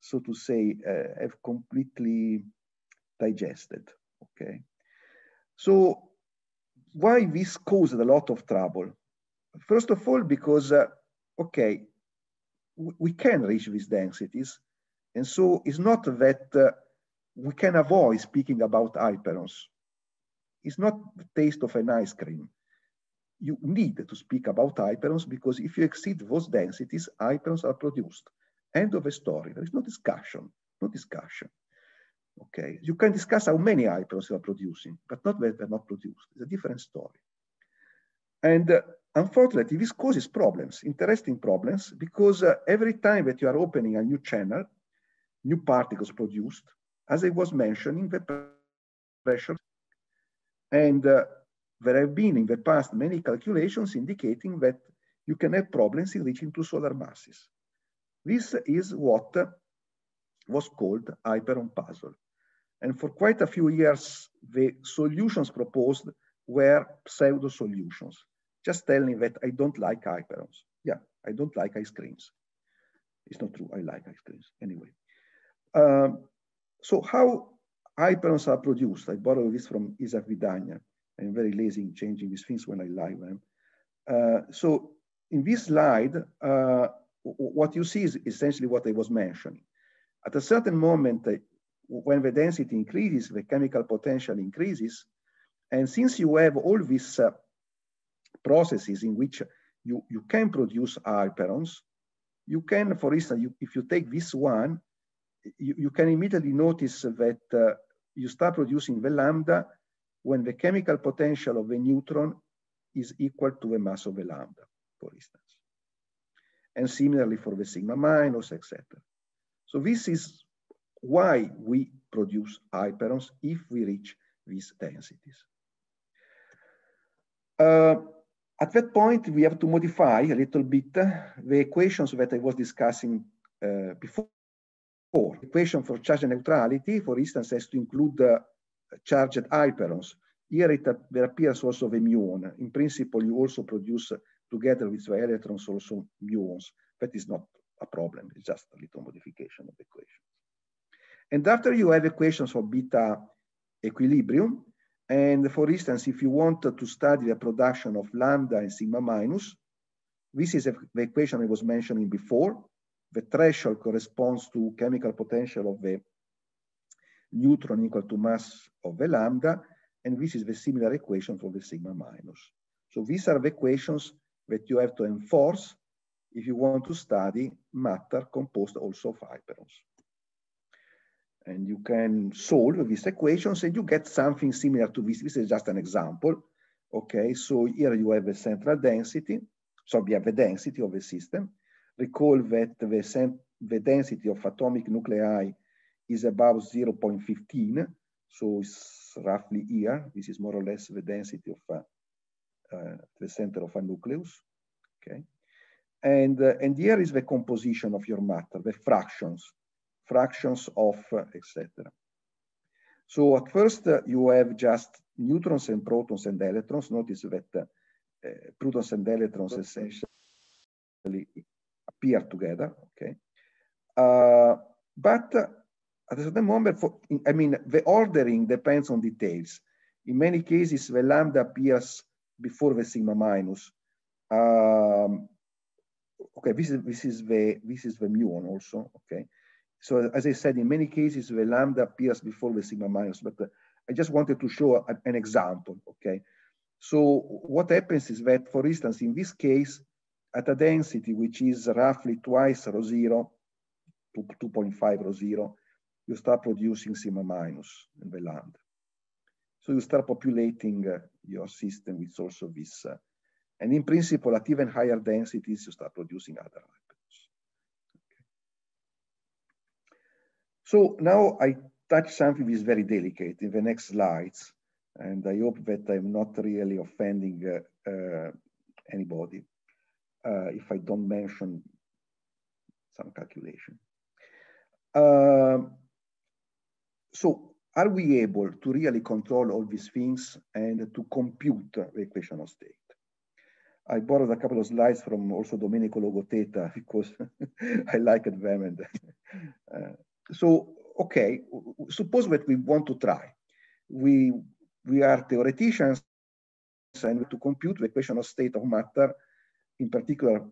so to say, uh, have completely digested, okay? So why this caused a lot of trouble? First of all, because, uh, okay, we can reach these densities. And so it's not that uh, we can avoid speaking about hyperons. It's not the taste of an ice cream. You need to speak about hyperons because if you exceed those densities, hyperons are produced. End of the story. There is no discussion, no discussion. Okay, you can discuss how many iProds you are producing, but not that they're not produced. It's a different story. And uh, unfortunately, this causes problems, interesting problems, because uh, every time that you are opening a new channel, new particles produced, as I was mentioning, the pressure. And uh, there have been in the past many calculations indicating that you can have problems in reaching two solar masses. This is what was called Hyperon puzzle. And for quite a few years, the solutions proposed were pseudo solutions, just telling that I don't like hyperons. Yeah, I don't like ice creams. It's not true, I like ice creams anyway. Um, so how hyperons are produced? I borrow this from Isaac Vidania. I'm very lazy in changing these things when I lie them. Uh, so in this slide, uh, what you see is essentially what I was mentioning. At a certain moment, eh, when the density increases, the chemical potential increases. And since you have all these uh, processes in which you, you can produce hyperons, you can, for instance, you, if you take this one, you, you can immediately notice that uh, you start producing the lambda when the chemical potential of the neutron is equal to the mass of the lambda, for instance. And similarly for the sigma minus, etc. So this is why we produce hyperons if we reach these densities. Uh, at that point, we have to modify a little bit the equations that I was discussing uh, before. The equation for charge neutrality, for instance, has to include uh, charged hyperons. Here it, there appears also the muon. In principle, you also produce together with the electrons also muons. That is not a problem. It's just a little modification of the equations. And after you have equations for beta equilibrium, and for instance, if you want to study the production of lambda and sigma minus, this is the equation I was mentioning before. The threshold corresponds to chemical potential of the neutron equal to mass of the lambda, and this is the similar equation for the sigma minus. So these are the equations that you have to enforce if you want to study matter composed also of hyperons. And you can solve these equations and you get something similar to this. This is just an example. Okay, so here you have a central density. So we have the density of a system. Recall that the, the density of atomic nuclei is about 0 0.15. So it's roughly here. This is more or less the density of uh, uh, the center of a nucleus. Okay. And, uh, and here is the composition of your matter, the fractions, fractions of, uh, etc. So at first, uh, you have just neutrons and protons and electrons. Notice that uh, uh, protons and electrons essentially appear together, okay? Uh, but at a certain moment, for, I mean, the ordering depends on details. In many cases, the lambda appears before the sigma minus. Um, okay, this is, this is the, this is the muon also, okay? So as I said, in many cases, the lambda appears before the sigma minus, but uh, I just wanted to show an example, okay? So what happens is that, for instance, in this case, at a density which is roughly twice rho zero, 2.5 rho zero, you start producing sigma minus in the lambda. So you start populating uh, your system with also this, uh, and in principle, at even higher densities, you start producing other lipids. Okay. So now I touch something which is very delicate in the next slides. And I hope that I'm not really offending uh, uh, anybody uh, if I don't mention some calculation. Um, so are we able to really control all these things and to compute the equation of state? I borrowed a couple of slides from also Domenico Logoteta [laughs] because I like environment. uh, so, okay, suppose that we want to try. We, we are theoreticians and to compute the equation of state of matter, in particular,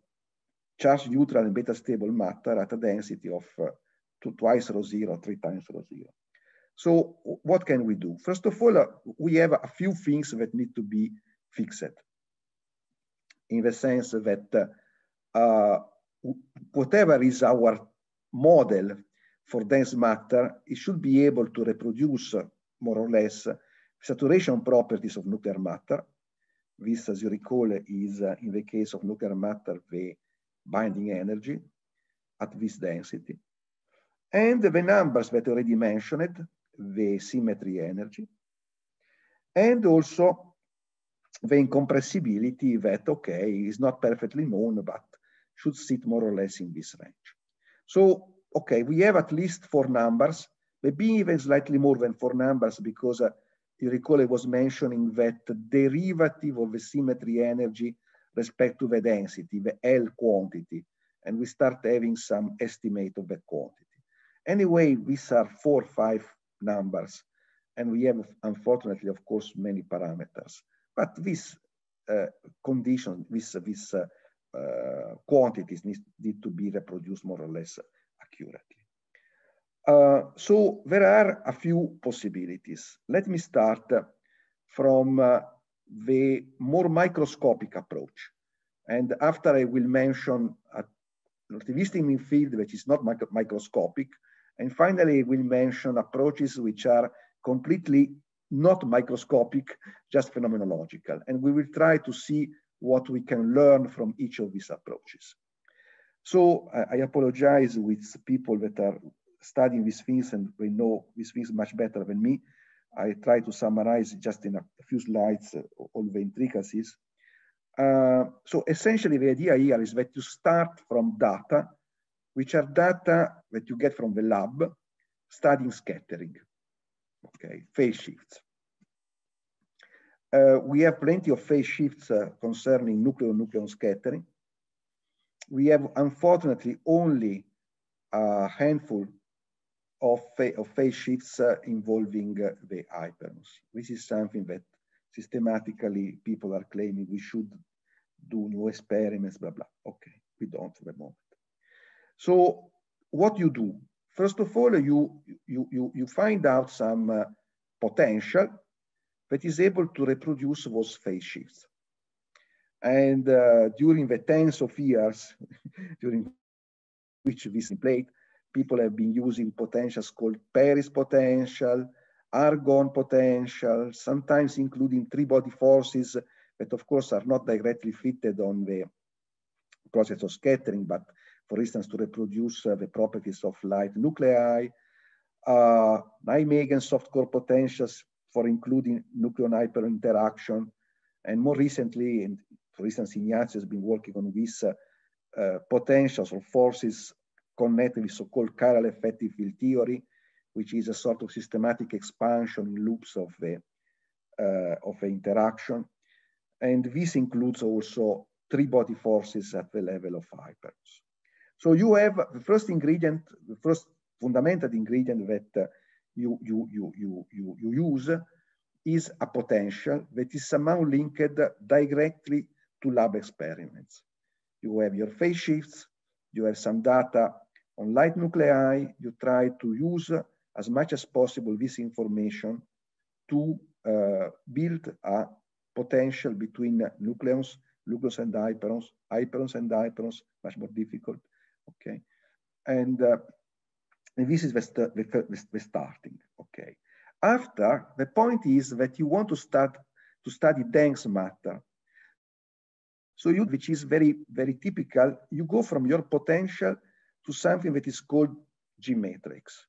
charge neutral and beta stable matter at a density of uh, two, twice rho zero, three times rho zero. So what can we do? First of all, uh, we have a few things that need to be fixed in the sense that uh, whatever is our model for dense matter, it should be able to reproduce more or less saturation properties of nuclear matter. This, as you recall, is uh, in the case of nuclear matter, the binding energy at this density. And the numbers that already mentioned, the symmetry energy. And also the incompressibility that, okay, is not perfectly known, but should sit more or less in this range. So, okay, we have at least four numbers, maybe even slightly more than four numbers because uh, you recall I was mentioning that the derivative of the symmetry energy respect to the density, the L quantity, and we start having some estimate of the quantity. Anyway, these are four, five numbers, and we have, unfortunately, of course, many parameters. But this uh, condition, these uh, uh, quantities need, need, to be reproduced more or less accurately. Uh, so there are a few possibilities. Let me start uh, from uh, the more microscopic approach. And after I will mention a relativistic field which is not micro microscopic. And finally, I will mention approaches which are completely not microscopic, just phenomenological. And we will try to see what we can learn from each of these approaches. So I, I apologize with people that are studying these things and they know these things much better than me. I try to summarize just in a few slides uh, all the intricacies. Uh, so essentially the idea here is that you start from data, which are data that you get from the lab studying scattering okay, phase shifts. Uh, we have plenty of phase shifts uh, concerning nucleon-nucleon scattering. We have, unfortunately, only a handful of, of phase shifts uh, involving uh, the hypernus. This is something that systematically people are claiming we should do new experiments, blah, blah. Okay, we don't for the moment. So what you do First of all, you, you, you, you find out some uh, potential that is able to reproduce those phase shifts. And uh, during the tens of years, [laughs] during which this plate, people have been using potentials called Paris potential, argon potential, sometimes including three body forces that of course are not directly fitted on the process of scattering, but for instance, to reproduce uh, the properties of light nuclei, uh, Nijmegen soft core potentials for including nucleon interaction, And more recently, for instance, Ignacio has been working on these uh, uh, potentials or forces connected with so-called chiral effective field theory, which is a sort of systematic expansion in loops of the, uh, of the interaction. And this includes also three body forces at the level of hypers. So you have the first ingredient, the first fundamental ingredient that you, you, you, you, you, you use is a potential that is somehow linked directly to lab experiments. You have your phase shifts, you have some data on light nuclei, you try to use as much as possible this information to uh, build a potential between nucleons, nucleons and hyperons, hyperons and hyperons, much more difficult, okay? And, uh, and this is the, st the, the, the starting, okay? After, the point is that you want to start to study dense matter. So you, which is very, very typical, you go from your potential to something that is called G matrix.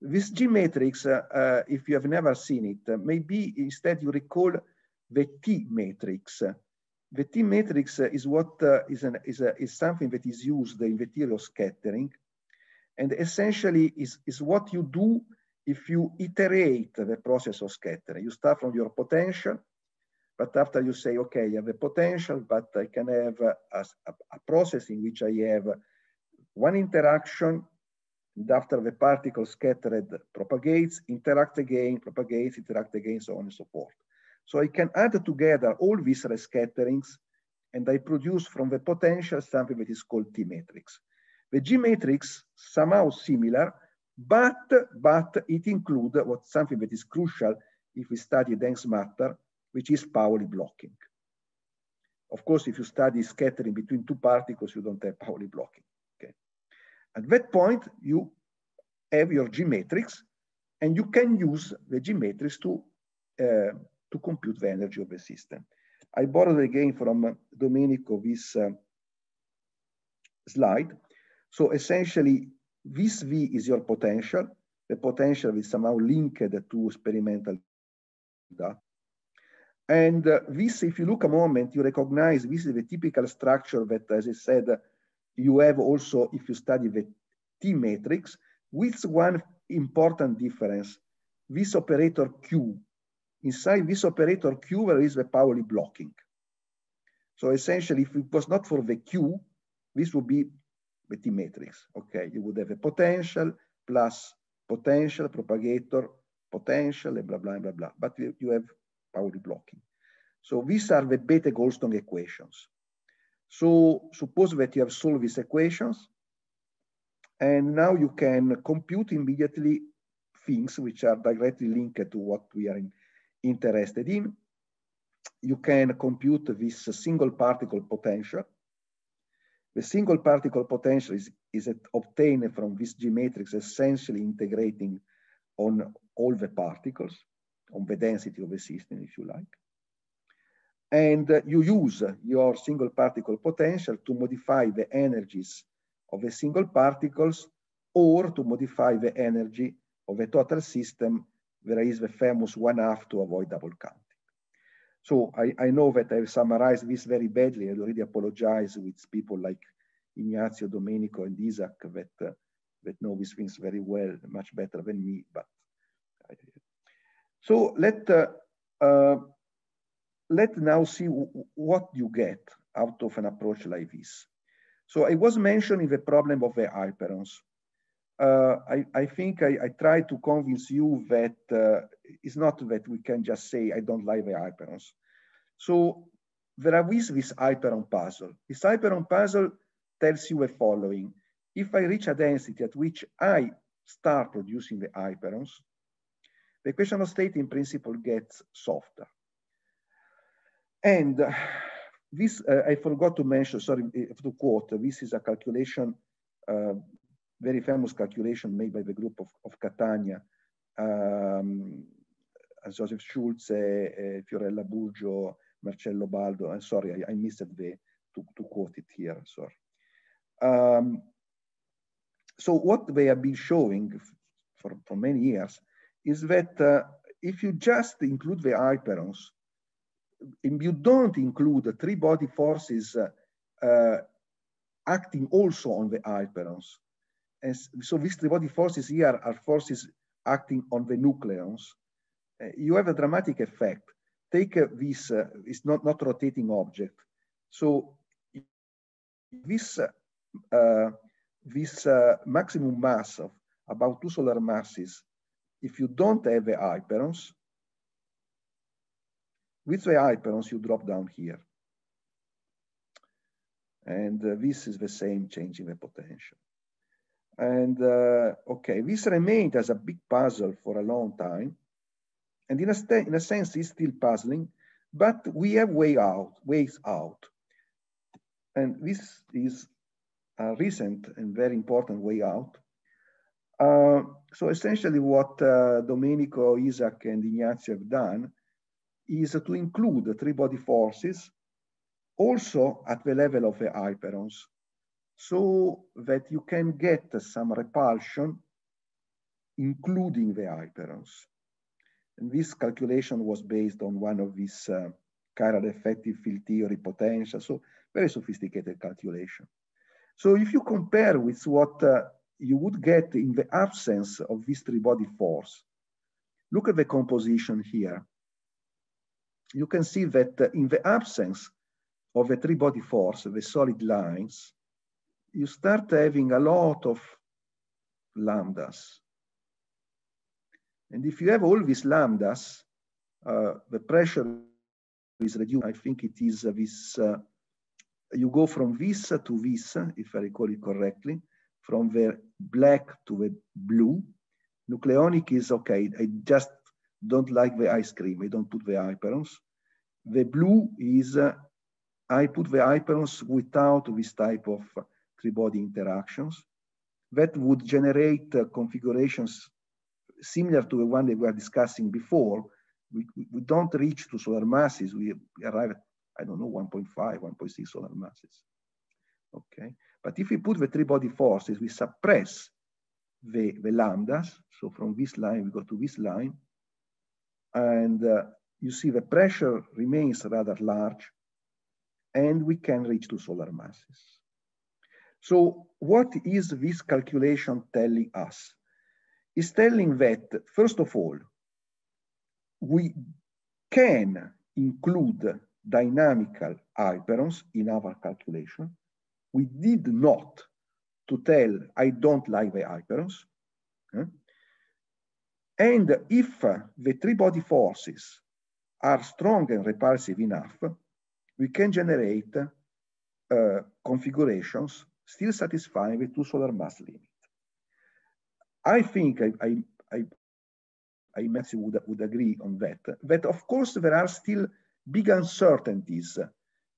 This G matrix, uh, uh, if you have never seen it, uh, maybe instead you recall the T matrix the T-matrix is what uh, is an, is, a, is something that is used in of scattering and essentially is, is what you do if you iterate the process of scattering. You start from your potential, but after you say, okay, I have a potential, but I can have a, a, a process in which I have one interaction, and after the particle scattered propagates, interact again, propagates, interact again, so on and so forth. So I can add together all these rescatterings and I produce from the potential something that is called T matrix. The G matrix somehow similar, but, but it includes what something that is crucial if we study dense matter, which is Pauli blocking. Of course, if you study scattering between two particles, you don't have Pauli blocking. Okay. At that point, you have your G matrix, and you can use the G matrix to uh, to compute the energy of the system. I borrowed again from uh, Domenico this uh, slide. So essentially, this V is your potential. The potential is somehow linked to experimental data. And uh, this, if you look a moment, you recognize this is the typical structure that, as I said, you have also if you study the T matrix, with one important difference. This operator Q inside this operator Q, there is the Pauli blocking. So essentially, if it was not for the Q, this would be the T matrix. Okay, you would have a potential plus potential, propagator, potential, and blah, blah, blah, blah. But you, have Pauli blocking. So these are the beta Goldstone equations. So suppose that you have solved these equations, and now you can compute immediately things which are directly linked to what we are in, interested in. You can compute this single particle potential. The single particle potential is, is obtained from this G matrix essentially integrating on all the particles, on the density of the system, if you like. And uh, you use your single particle potential to modify the energies of the single particles or to modify the energy of the total system there is the famous one half to avoid double counting. So I, I know that I've summarized this very badly. I already apologize with people like Ignazio, Domenico, and Isaac that, uh, that know these things very well, much better than me, but I, uh, so let, uh, uh, let now see what you get out of an approach like this. So I was mentioning the problem of the hyperons uh, I, I, think I, I, try to convince you that uh, it's not that we can just say, I don't like the hyperons. So there are this hyperon puzzle. This hyperon puzzle tells you the following. If I reach a density at which I start producing the hyperons, the equation of state in principle gets softer. And uh, this, uh, I forgot to mention, sorry, uh, to quote, this is a calculation uh, very famous calculation made by the group of, of Catania, um, uh, Joseph Schulze, uh, uh, Fiorella Burgio, Marcello Baldo. I'm sorry, I, I missed the to, to, quote it here, sorry. Um, so what they have been showing for, for many years is that uh, if you just include the hyperons, if you don't include the three body forces uh, uh, acting also on the hyperons, and so these three body forces here are forces acting on the nucleons. Uh, you have a dramatic effect. Take uh, this, uh, it's not, not rotating object. So this, uh, uh, this uh, maximum mass of about two solar masses, if you don't have the hyperons, with the hyperons, you drop down here. And this is the same change in the potential. And uh, okay, this remained as a big puzzle for a long time. And in a, in a sense, it's still puzzling, but we have way out, ways out. And this is a recent and very important way out. Uh, so essentially what uh, Domenico, Isaac, and Ignazio have done is to include the three body forces also at the level of the hyperons so that you can get some repulsion, including the hyperons. And this calculation was based on one of these uh, chiral effective field theory potential, so very sophisticated calculation. So if you compare with what uh, you would get in the absence of this three-body force, look at the composition here. You can see that uh, in the absence of a three-body force, the solid lines, you start having a lot of lambdas. And if you have all these lambdas, uh, the pressure is reduced. I think it is uh, this, uh, you go from this to this, if I recall it correctly, from the black to the blue. Nucleonic is okay, I just don't like the ice cream, I don't put the hyperons. The blue is, uh, I put the hyperons without this type of three-body interactions that would generate uh, configurations similar to the one that we were discussing before. We, we don't reach to solar masses. We, we arrive at, I don't know, 1.5, 1.6 solar masses. Okay. But if we put the three-body forces, we suppress the, the lambdas. So from this line, we go to this line. And uh, you see the pressure remains rather large and we can reach to solar masses. So what is this calculation telling us? It's telling that, first of all, we can include dynamical hyperons in our calculation. We did not to tell, I don't like the hyperons. Okay? And if the three body forces are strong and repulsive enough, we can generate uh, configurations still satisfying the two solar mass limit. I think I, I, I, I imagine would, would agree on that, that of course there are still big uncertainties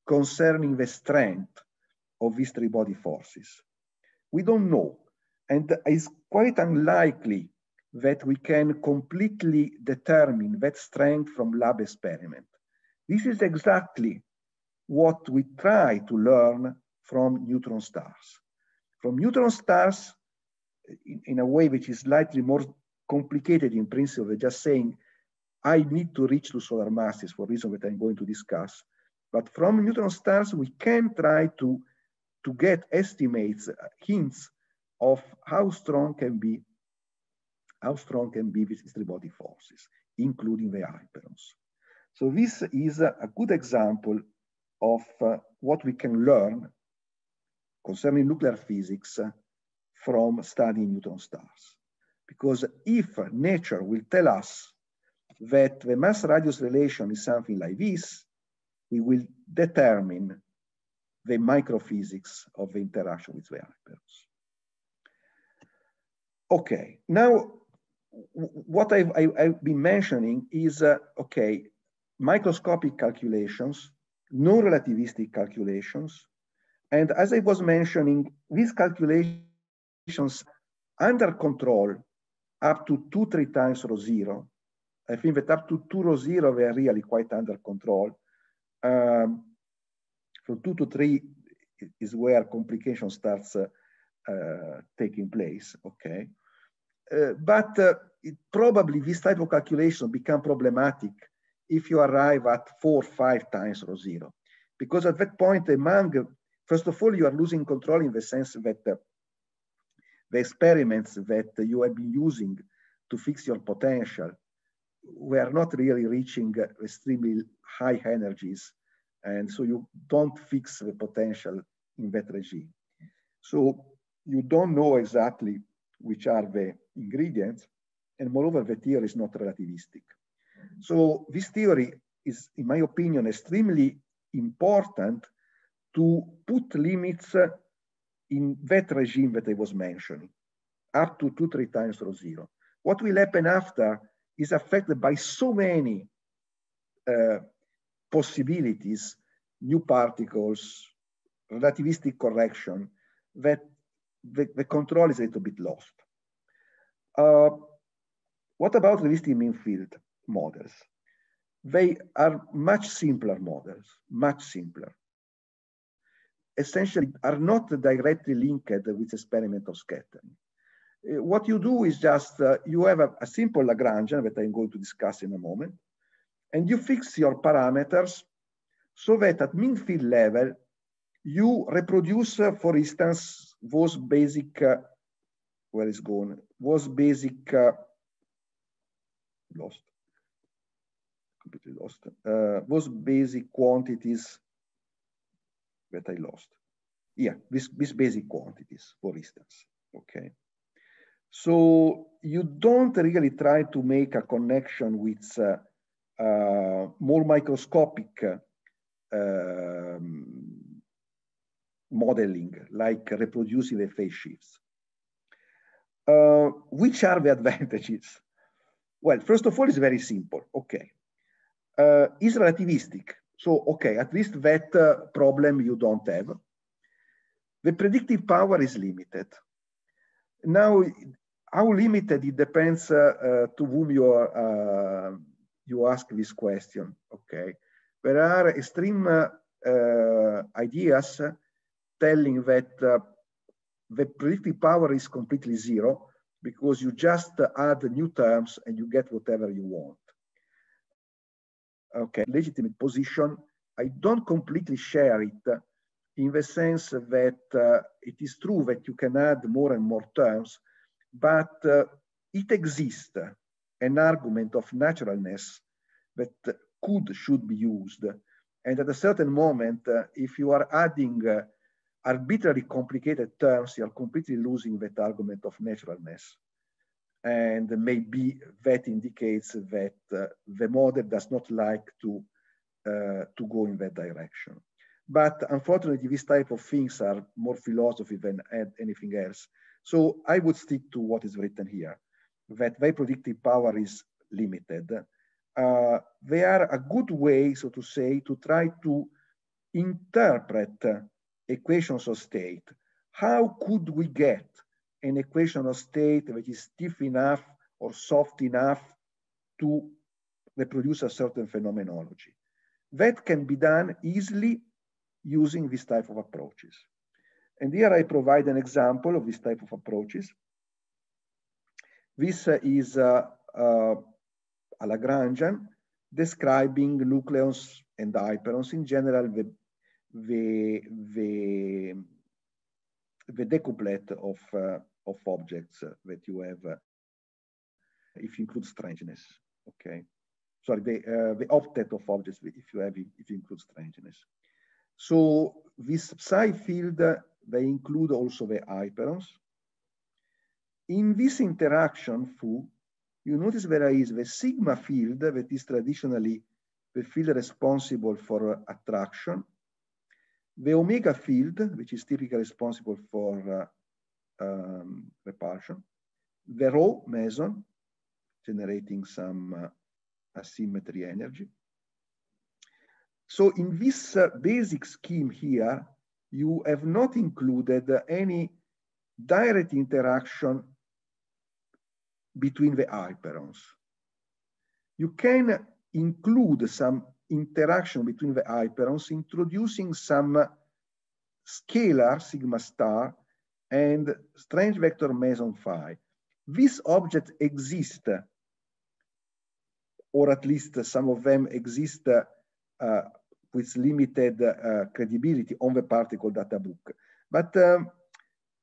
concerning the strength of these three body forces. We don't know, and it's quite unlikely that we can completely determine that strength from lab experiment. This is exactly what we try to learn from neutron stars. From neutron stars, in, in a way which is slightly more complicated in principle than just saying, I need to reach to solar masses for reasons that I'm going to discuss. But from neutron stars, we can try to, to get estimates, uh, hints of how strong can be how strong can be these three body forces, including the hyperons. So this is a good example of uh, what we can learn concerning nuclear physics from studying neutron stars. Because if nature will tell us that the mass radius relation is something like this, we will determine the microphysics of the interaction with the hypers. Okay, now what I've, I, have i have been mentioning is, uh, okay, microscopic calculations, non-relativistic calculations, and as I was mentioning, these calculations under control up to two, three times rho zero. I think that up to two rho zero, they are really quite under control. Um, from two to three is where complication starts uh, uh, taking place, okay? Uh, but uh, it, probably this type of calculation become problematic if you arrive at four, five times rho zero, because at that point, among First of all, you are losing control in the sense that uh, the experiments that you have been using to fix your potential were not really reaching extremely high energies. And so you don't fix the potential in that regime. So you don't know exactly which are the ingredients. And moreover, the theory is not relativistic. So this theory is, in my opinion, extremely important to put limits in that regime that I was mentioning, up to two, three times row zero. What will happen after is affected by so many uh, possibilities, new particles, relativistic correction, that the, the control is a little bit lost. Uh, what about relativistic mean field models? They are much simpler models, much simpler essentially are not directly linked with experimental scattering. Uh, what you do is just, uh, you have a, a simple Lagrangian that I'm going to discuss in a moment, and you fix your parameters so that at mean field level, you reproduce, uh, for instance, those basic, uh, where is gone, those basic, uh, lost, completely lost, uh, those basic quantities that I lost. Yeah, this, these basic quantities, for instance, okay? So you don't really try to make a connection with uh, uh, more microscopic uh, um, modeling, like reproducing the phase shifts. Uh, which are the [laughs] advantages? Well, first of all, it's very simple. Okay. Uh, relativistic. So, okay, at least that uh, problem you don't have. The predictive power is limited. Now, how limited, it depends uh, uh, to whom you, are, uh, you ask this question, okay? There are extreme ideas telling that the predictive power is completely zero because you just add new terms and you get whatever you want okay, legitimate position. I don't completely share it in the sense that uh, it is true that you can add more and more terms, but uh, it exists an argument of naturalness that could, should be used. And at a certain moment, uh, if you are adding uh, arbitrarily complicated terms, you're completely losing that argument of naturalness and maybe that indicates that uh, the model does not like to, uh, to go in that direction. But unfortunately, these type of things are more philosophy than anything else. So I would stick to what is written here, that their predictive power is limited. Uh, they are a good way, so to say, to try to interpret uh, equations of state. How could we get an equation of state which is stiff enough or soft enough to reproduce a certain phenomenology. That can be done easily using this type of approaches. And here I provide an example of this type of approaches. This uh, is uh, uh, a Lagrangian describing nucleons and hyperons in general, the, the, the the decouplet of, uh, of objects that you have uh, if you include strangeness, okay? Sorry, the, uh, the octet of objects if you have, if you include strangeness. So this psi field, they include also the hyperons. In this interaction foo you notice there is the sigma field that is traditionally the field responsible for attraction the omega field, which is typically responsible for uh, um, repulsion, the rho meson, generating some uh, asymmetry energy. So in this uh, basic scheme here, you have not included any direct interaction between the hyperons. You can include some interaction between the hyperons, introducing some scalar sigma star and strange vector meson phi. These objects exist, or at least some of them exist uh, with limited uh, credibility on the particle data book. But um,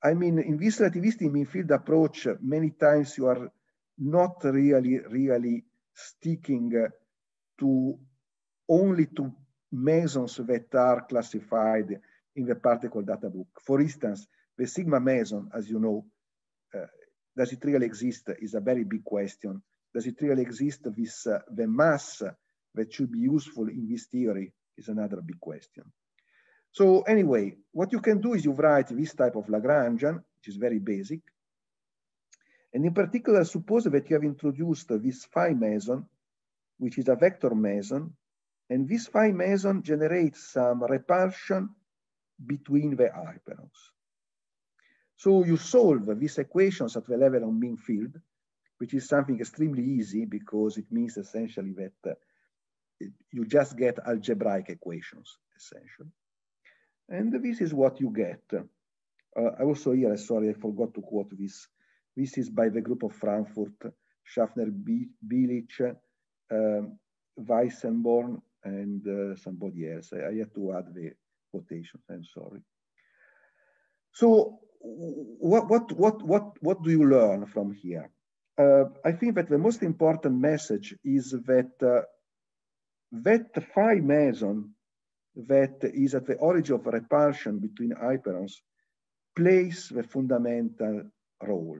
I mean, in this relativistic mean field approach, many times you are not really, really sticking uh, to only to mesons that are classified in the particle data book. For instance, the sigma meson, as you know, uh, does it really exist is a very big question. Does it really exist? with uh, the mass that should be useful in this theory is another big question. So anyway, what you can do is you write this type of Lagrangian, which is very basic. And in particular, suppose that you have introduced this phi meson, which is a vector meson and this phi meson generates some repulsion between the hyperons. So you solve these equations at the level of mean field, which is something extremely easy because it means essentially that uh, you just get algebraic equations, essentially. And this is what you get. Uh, also here, sorry, I forgot to quote this. This is by the group of Frankfurt, Schaffner, Bilic, um, Weissenborn, and uh, somebody else. I, I had to add the quotations, I'm sorry. So what, what, what, what, what do you learn from here? Uh, I think that the most important message is that uh, that phi meson that is at the origin of repulsion between hyperons plays the fundamental role.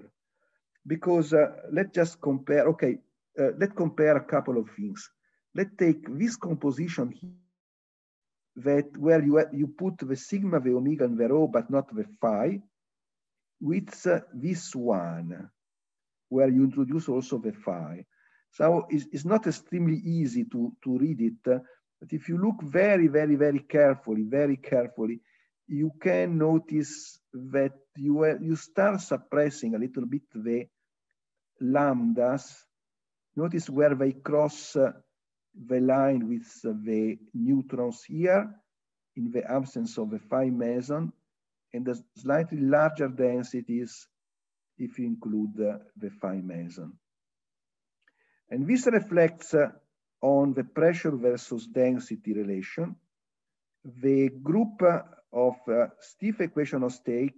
Because uh, let's just compare, okay, uh, let's compare a couple of things let's take this composition here, that where you, you put the sigma, the omega, and the rho, but not the phi, with uh, this one, where you introduce also the phi. So it's, it's not extremely easy to, to read it, uh, but if you look very, very, very carefully, very carefully, you can notice that you, uh, you start suppressing a little bit the lambdas. Notice where they cross uh, the line with the neutrons here in the absence of the phi meson and the slightly larger densities if you include the phi meson. And this reflects uh, on the pressure versus density relation. The group uh, of uh, stiff equation of state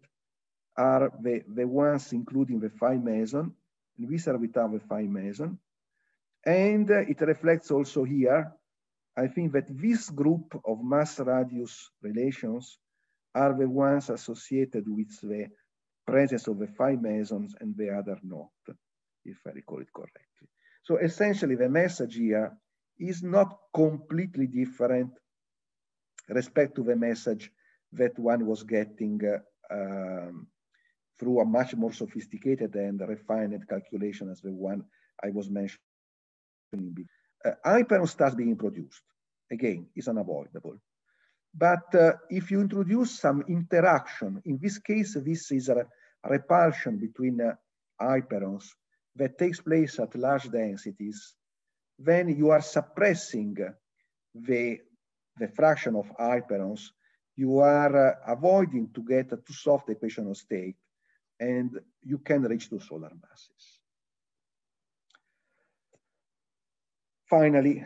are the, the ones including the phi meson, and these are without the phi meson. And uh, it reflects also here, I think that this group of mass radius relations are the ones associated with the presence of the five mesons and the other not, if I recall it correctly. So essentially the message here is not completely different respect to the message that one was getting uh, um, through a much more sophisticated and refined calculation as the one I was mentioning uh, iron starts being produced. Again, it's unavoidable. But uh, if you introduce some interaction, in this case, this is a repulsion between uh, hyperons that takes place at large densities, then you are suppressing the, the fraction of hyperons. You are uh, avoiding to get a too soft equational state, and you can reach to solar masses. Finally,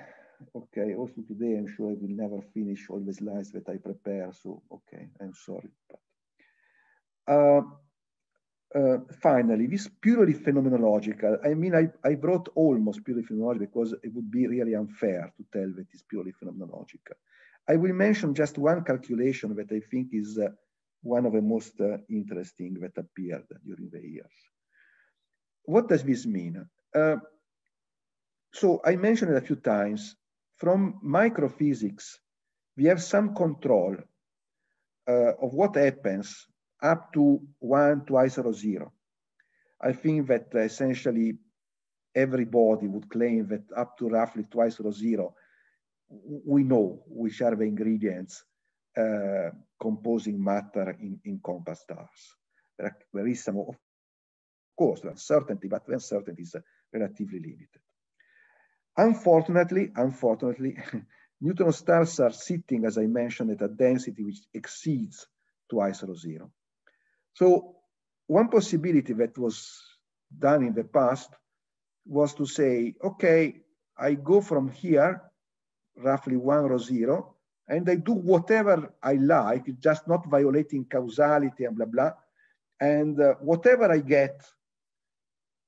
okay, also today I'm sure I will never finish all the slides that I prepare, so okay, I'm sorry. But, uh, uh, finally, this purely phenomenological, I mean, I, I brought almost purely phenomenological because it would be really unfair to tell that it's purely phenomenological. I will mention just one calculation that I think is uh, one of the most uh, interesting that appeared during the years. What does this mean? Uh, so I mentioned it a few times, from microphysics, we have some control uh, of what happens up to one, twice or zero. I think that uh, essentially everybody would claim that up to roughly twice or zero, we know which are the ingredients uh, composing matter in, in compact stars. there is some, of course, uncertainty, but the uncertainty is uh, relatively limited. Unfortunately, unfortunately, [laughs] neutron stars are sitting, as I mentioned, at a density which exceeds twice rho zero. So one possibility that was done in the past was to say, okay, I go from here, roughly one rho zero, and I do whatever I like, just not violating causality and blah, blah. And uh, whatever I get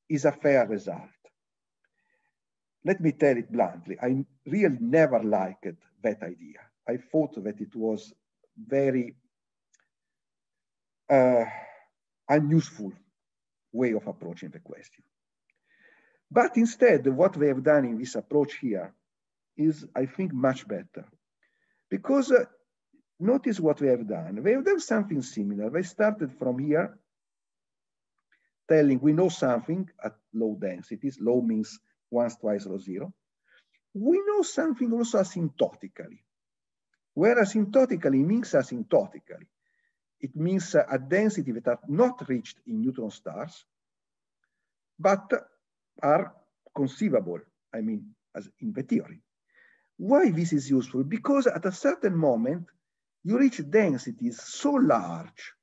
is a fair result let me tell it bluntly, I really never liked that idea. I thought that it was very uh, unuseful way of approaching the question. But instead, what they have done in this approach here is, I think, much better. Because uh, notice what they have done. They have done something similar. They started from here, telling we know something at low densities. Low means once, twice, or zero. We know something also asymptotically, where asymptotically means asymptotically. It means a density that are not reached in neutron stars, but are conceivable, I mean, as in the theory. Why this is useful? Because at a certain moment, you reach densities so large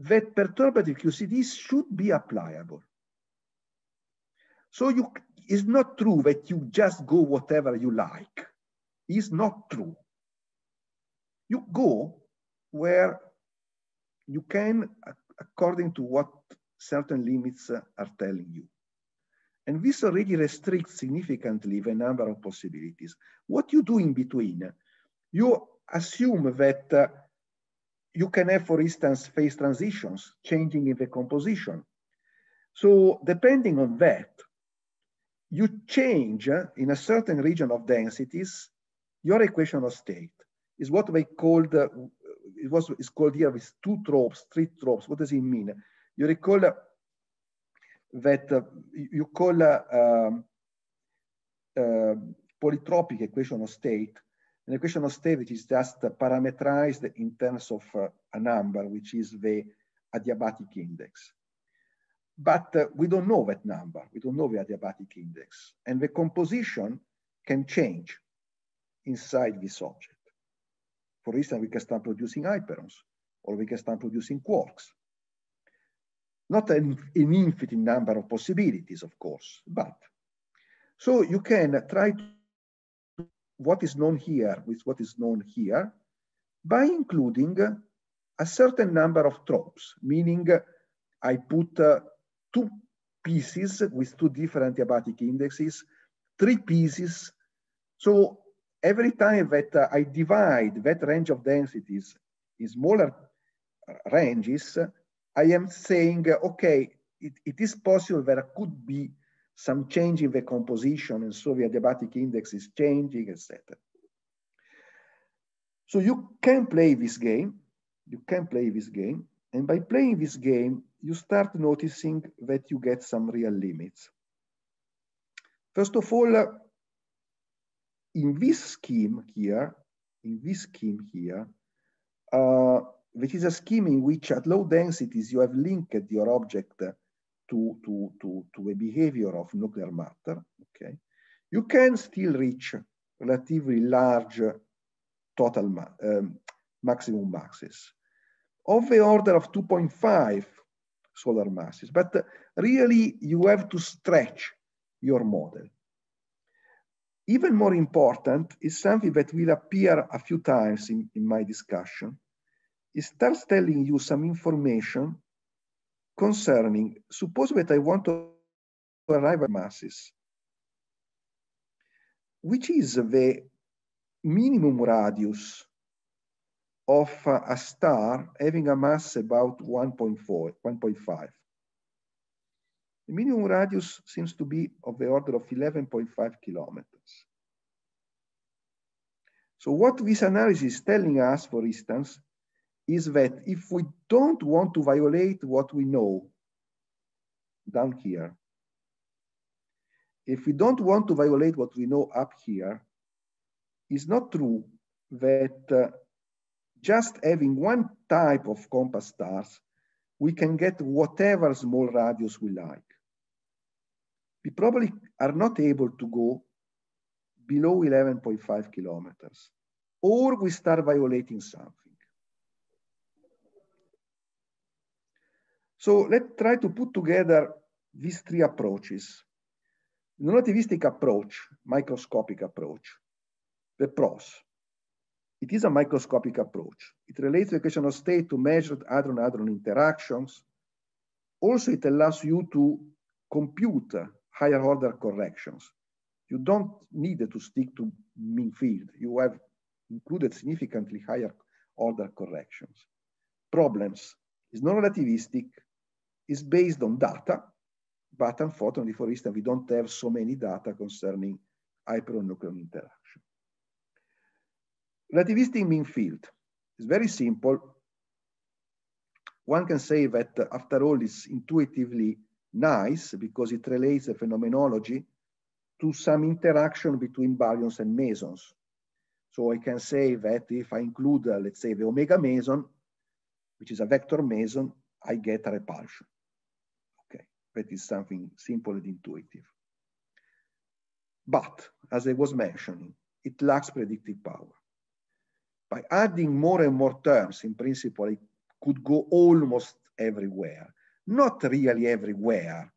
that perturbative QCDs should be applicable. So you it's not true that you just go whatever you like. It's not true. You go where you can, according to what certain limits uh, are telling you. And this already restricts significantly the number of possibilities. What you do in between, you assume that uh, you can have, for instance, phase transitions changing in the composition. So depending on that, you change eh, in a certain region of densities your equation of state is what we called uh, it was is called here with two tropes three tropes what does it mean you recall eh, that uh, you call uh, polytropic equation of state an equation of state which is just parameterized in terms of a number which is the adiabatic index but uh, we don't know that number. We don't know the adiabatic index. And the composition can change inside this object. For instance, we can start producing hyperons, or we can start producing quarks. Not an, an infinite number of possibilities, of course, but. So you can try what is known here with what is known here by including a certain number of tropes, meaning I put uh, two pieces with two different diabatic indexes, three pieces. So every time that uh, I divide that range of densities in smaller ranges, I am saying, uh, okay, it, it is possible there could be some change in the composition and so the adiabatic index is changing, etc. So you can play this game. You can play this game. And by playing this game, you start noticing that you get some real limits. First of all, in this scheme here, in this scheme here, uh, which is a scheme in which at low densities you have linked your object to, to, to, to a behavior of nuclear matter, okay, you can still reach relatively large total ma um, maximum maxes of the order of 2.5 solar masses. But really, you have to stretch your model. Even more important is something that will appear a few times in, in my discussion. It starts telling you some information concerning, suppose that I want to arrive at masses, which is the minimum radius of a star having a mass about 1.4, 1.5. The minimum radius seems to be of the order of 11.5 kilometers. So what this analysis is telling us, for instance, is that if we don't want to violate what we know down here, if we don't want to violate what we know up here, it's not true that uh, just having one type of compass stars, we can get whatever small radius we like. We probably are not able to go below 11.5 kilometers, or we start violating something. So let's try to put together these three approaches. relativistic approach, microscopic approach, the pros. It is a microscopic approach. It relates the equation of state to measured hadron-hadron interactions. Also, it allows you to compute higher order corrections. You don't need to stick to mean field. You have included significantly higher order corrections. Problems is non-relativistic, is based on data, but unfortunately, for instance, we don't have so many data concerning hypernucleon interaction relativistic mean field is very simple. One can say that uh, after all it's intuitively nice because it relates the phenomenology to some interaction between baryons and mesons. So I can say that if I include, uh, let's say the omega meson, which is a vector meson, I get a repulsion. Okay, that is something simple and intuitive. But as I was mentioning, it lacks predictive power by adding more and more terms, in principle, it could go almost everywhere. Not really everywhere,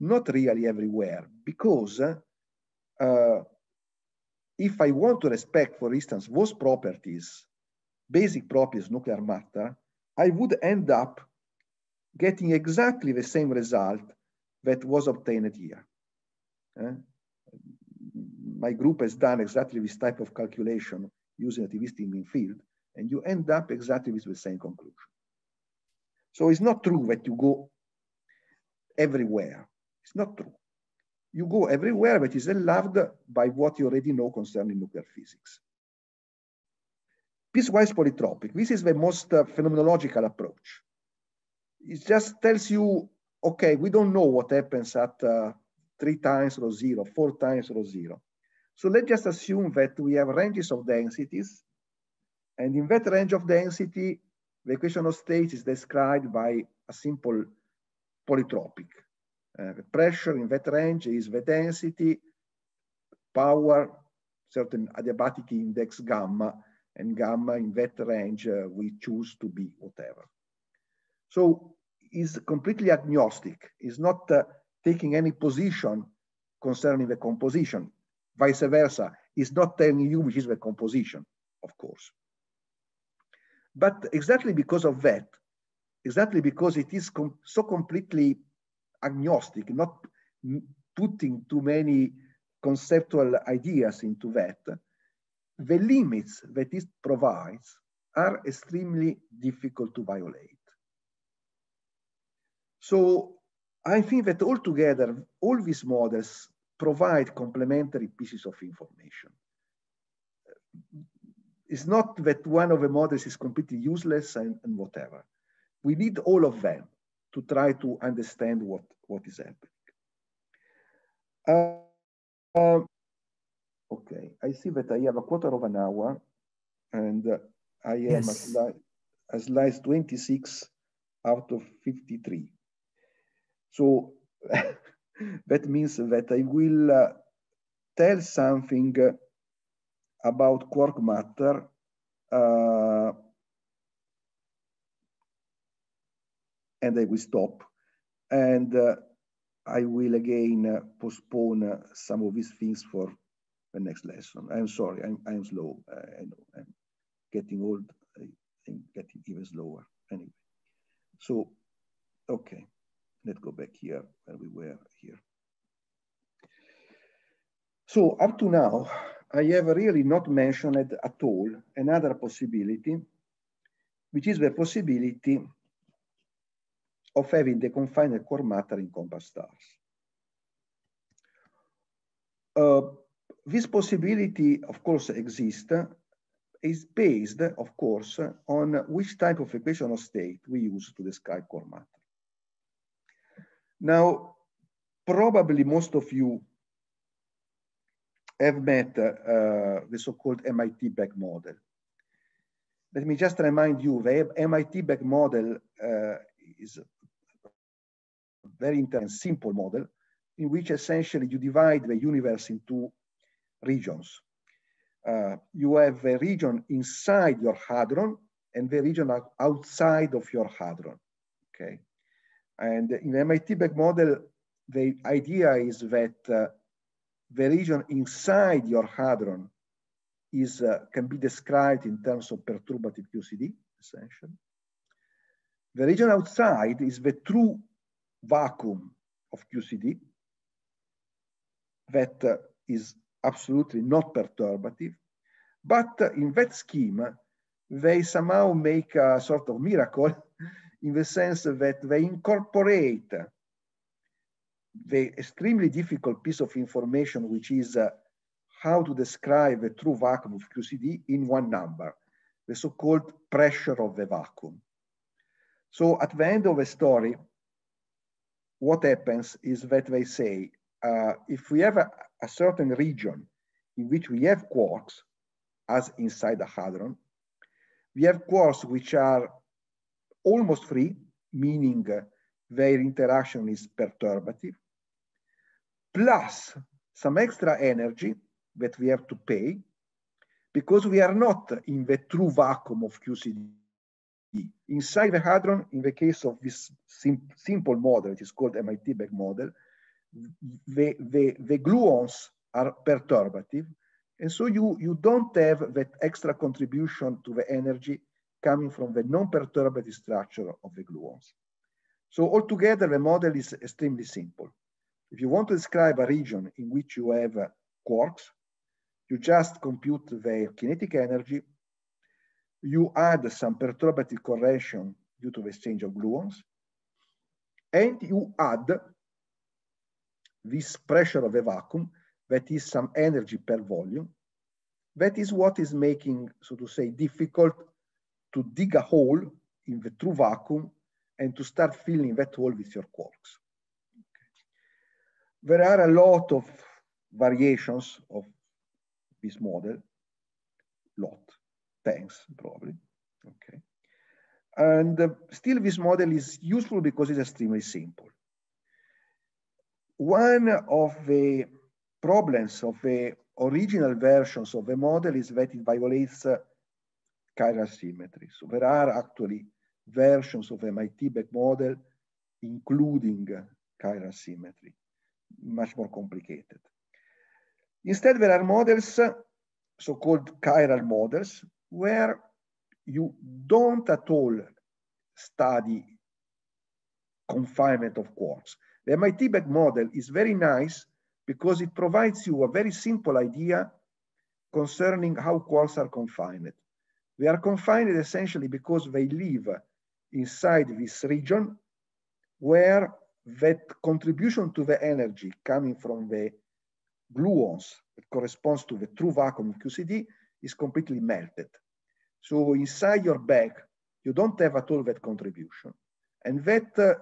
not really everywhere, because uh, if I want to respect, for instance, those properties, basic properties nuclear matter, I would end up getting exactly the same result that was obtained here. Uh, my group has done exactly this type of calculation using a TV streaming field, and you end up exactly with the same conclusion. So it's not true that you go everywhere. It's not true. You go everywhere that is allowed by what you already know concerning nuclear physics. Piecewise polytropic, this is the most uh, phenomenological approach. It just tells you, okay, we don't know what happens at uh, three times rho zero, four times rho zero. So let's just assume that we have ranges of densities. And in that range of density, the equation of state is described by a simple polytropic. Uh, the pressure in that range is the density, power, certain adiabatic index gamma, and gamma in that range uh, we choose to be whatever. So is completely agnostic, It's not uh, taking any position concerning the composition vice versa. is not telling you which is the composition, of course. But exactly because of that, exactly because it is com so completely agnostic, not putting too many conceptual ideas into that, the limits that it provides are extremely difficult to violate. So I think that altogether, all these models provide complementary pieces of information. It's not that one of the models is completely useless and, and whatever. We need all of them to try to understand what, what is happening. Uh, uh, okay, I see that I have a quarter of an hour and uh, I am yes. at, slide 26 out of 53. So [laughs] that means that I will uh, tell something about quark matter uh, and I will stop. And uh, I will again uh, postpone uh, some of these things for the next lesson. I'm sorry, I'm, I'm slow. Uh, I know I'm getting old. I'm getting even slower anyway. So, okay let's go back here where we were here. So up to now, I have really not mentioned at all another possibility, which is the possibility of having the confined core matter in compact stars. Uh, this possibility, of course, exists, is based, of course, on which type of equation of state we use to describe core matter. Now, probably most of you have met uh, the so-called MIT back model. Let me just remind you, the MIT back model uh, is a very intense, simple model in which essentially you divide the universe into regions. Uh, you have a region inside your hadron and the region outside of your hadron, okay? And in MIT back model, the idea is that uh, the region inside your hadron is, uh, can be described in terms of perturbative QCD, essentially. The region outside is the true vacuum of QCD that uh, is absolutely not perturbative. But uh, in that scheme, they somehow make a sort of miracle [laughs] in the sense that they incorporate the extremely difficult piece of information, which is uh, how to describe a true vacuum of QCD in one number, the so-called pressure of the vacuum. So at the end of the story, what happens is that they say, uh, if we have a, a certain region in which we have quarks, as inside the hadron, we have quarks which are almost free, meaning uh, their interaction is perturbative, plus some extra energy that we have to pay because we are not in the true vacuum of QCD. Inside the hadron, in the case of this sim simple model, it is called MIT back model, the, the, the gluons are perturbative. And so you, you don't have that extra contribution to the energy coming from the non perturbative structure of the gluons. So altogether, the model is extremely simple. If you want to describe a region in which you have quarks, you just compute their kinetic energy, you add some perturbative correction due to the exchange of gluons, and you add this pressure of a vacuum that is some energy per volume. That is what is making, so to say, difficult to dig a hole in the true vacuum and to start filling that hole with your quarks. Okay. There are a lot of variations of this model, lot, thanks, probably, okay. And uh, still this model is useful because it's extremely simple. One of the problems of the original versions of the model is that it violates uh, chiral symmetry. So there are actually versions of MIT-back model, including chiral symmetry, much more complicated. Instead, there are models, so-called chiral models, where you don't at all study confinement of quarks. The MIT-back model is very nice because it provides you a very simple idea concerning how quarks are confined. They are confined essentially because they live inside this region where that contribution to the energy coming from the gluons that corresponds to the true vacuum QCD is completely melted. So inside your bag, you don't have at all that contribution. And that uh,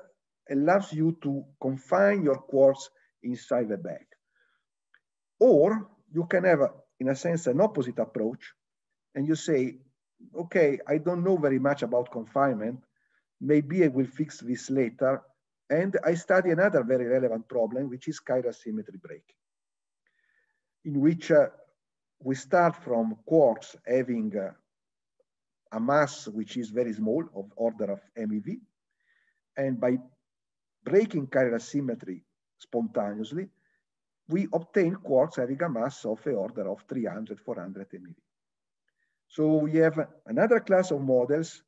allows you to confine your quartz inside the bag. Or you can have, in a sense, an opposite approach. And you say, okay, I don't know very much about confinement. Maybe I will fix this later. And I study another very relevant problem, which is chiral symmetry breaking, in which uh, we start from quarks having uh, a mass which is very small of order of MeV. And by breaking chiral symmetry spontaneously, we obtain quarks having a mass of the order of 300, 400 MeV. So we have another class of models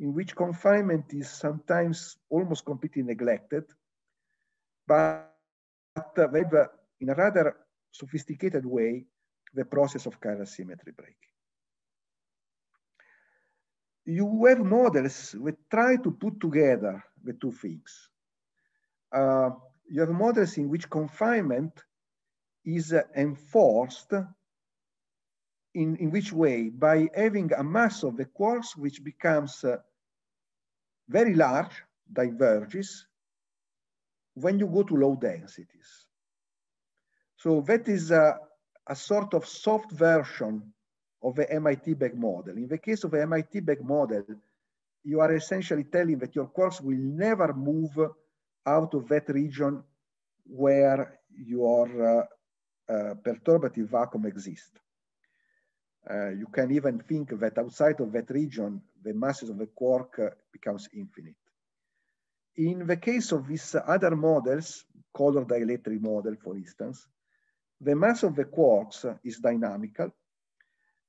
in which confinement is sometimes almost completely neglected, but uh, in a rather sophisticated way, the process of chiral symmetry breaking. You have models that try to put together the two things. Uh, you have models in which confinement is uh, enforced in, in which way? By having a mass of the quarks which becomes uh, very large, diverges, when you go to low densities. So that is a, a sort of soft version of the MIT bag model. In the case of the MIT bag model, you are essentially telling that your quarks will never move out of that region where your uh, uh, perturbative vacuum exists. Uh, you can even think that outside of that region, the masses of the quark uh, becomes infinite. In the case of these other models, color dielectric model, for instance, the mass of the quarks is dynamical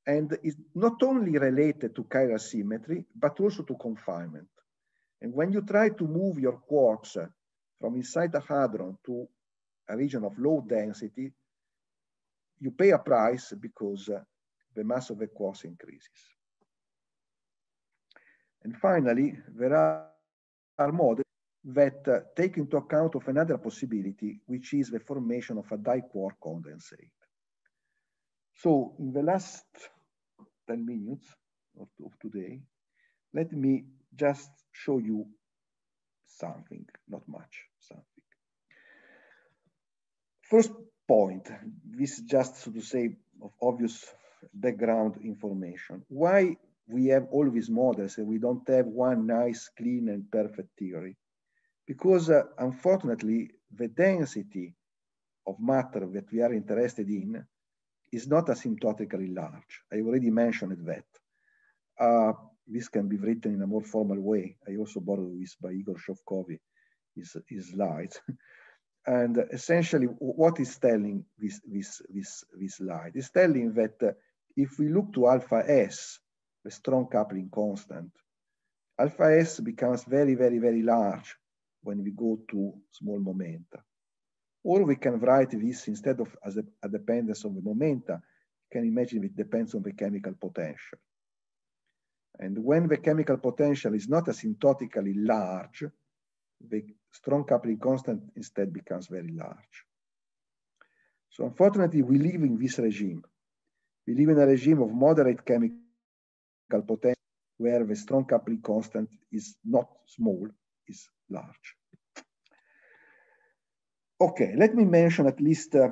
and is not only related to chiral symmetry, but also to confinement. And when you try to move your quarks uh, from inside a hadron to a region of low density, you pay a price because the mass of the quarks increases. And finally, there are, are models that uh, take into account of another possibility, which is the formation of a diquark condensate. So in the last 10 minutes of, of today, let me just show you something, not much, something. First point, this is just so to say of obvious background information. Why we have all these models and we don't have one nice, clean and perfect theory? Because uh, unfortunately, the density of matter that we are interested in is not asymptotically large. I already mentioned that. Uh, this can be written in a more formal way. I also borrowed this by Igor Shovkovy, his, his slides. [laughs] and essentially, what is telling this, this, this, this slide? is telling that uh, if we look to alpha S, the strong coupling constant, alpha S becomes very, very, very large when we go to small momenta. Or we can write this instead of as a, a dependence on the momenta, you can imagine it depends on the chemical potential. And when the chemical potential is not asymptotically large, the strong coupling constant instead becomes very large. So unfortunately, we live in this regime. We live in a regime of moderate chemical potential where the strong coupling constant is not small, is large. Okay, let me mention at least, uh,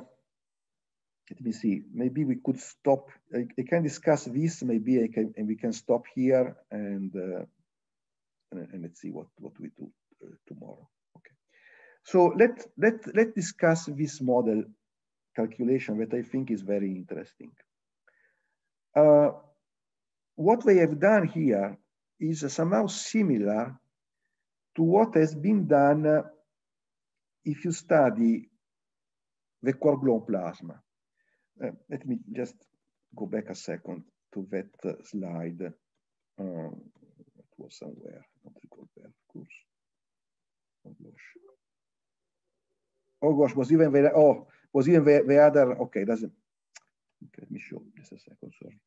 let me see, maybe we could stop, I, I can discuss this, maybe I can, and we can stop here and, uh, and, and, let's see what, what we do uh, tomorrow. Okay, so let, let, let discuss this model calculation that I think is very interesting. Uh, what they have done here is somehow similar to what has been done uh, if you study the Corblon plasma. Uh, let me just go back a second to that uh, slide. Um, it was somewhere, not recall of course. Oh gosh. Oh gosh, was even the, oh, was even the, the other, okay, doesn't, let me show just a second, sorry.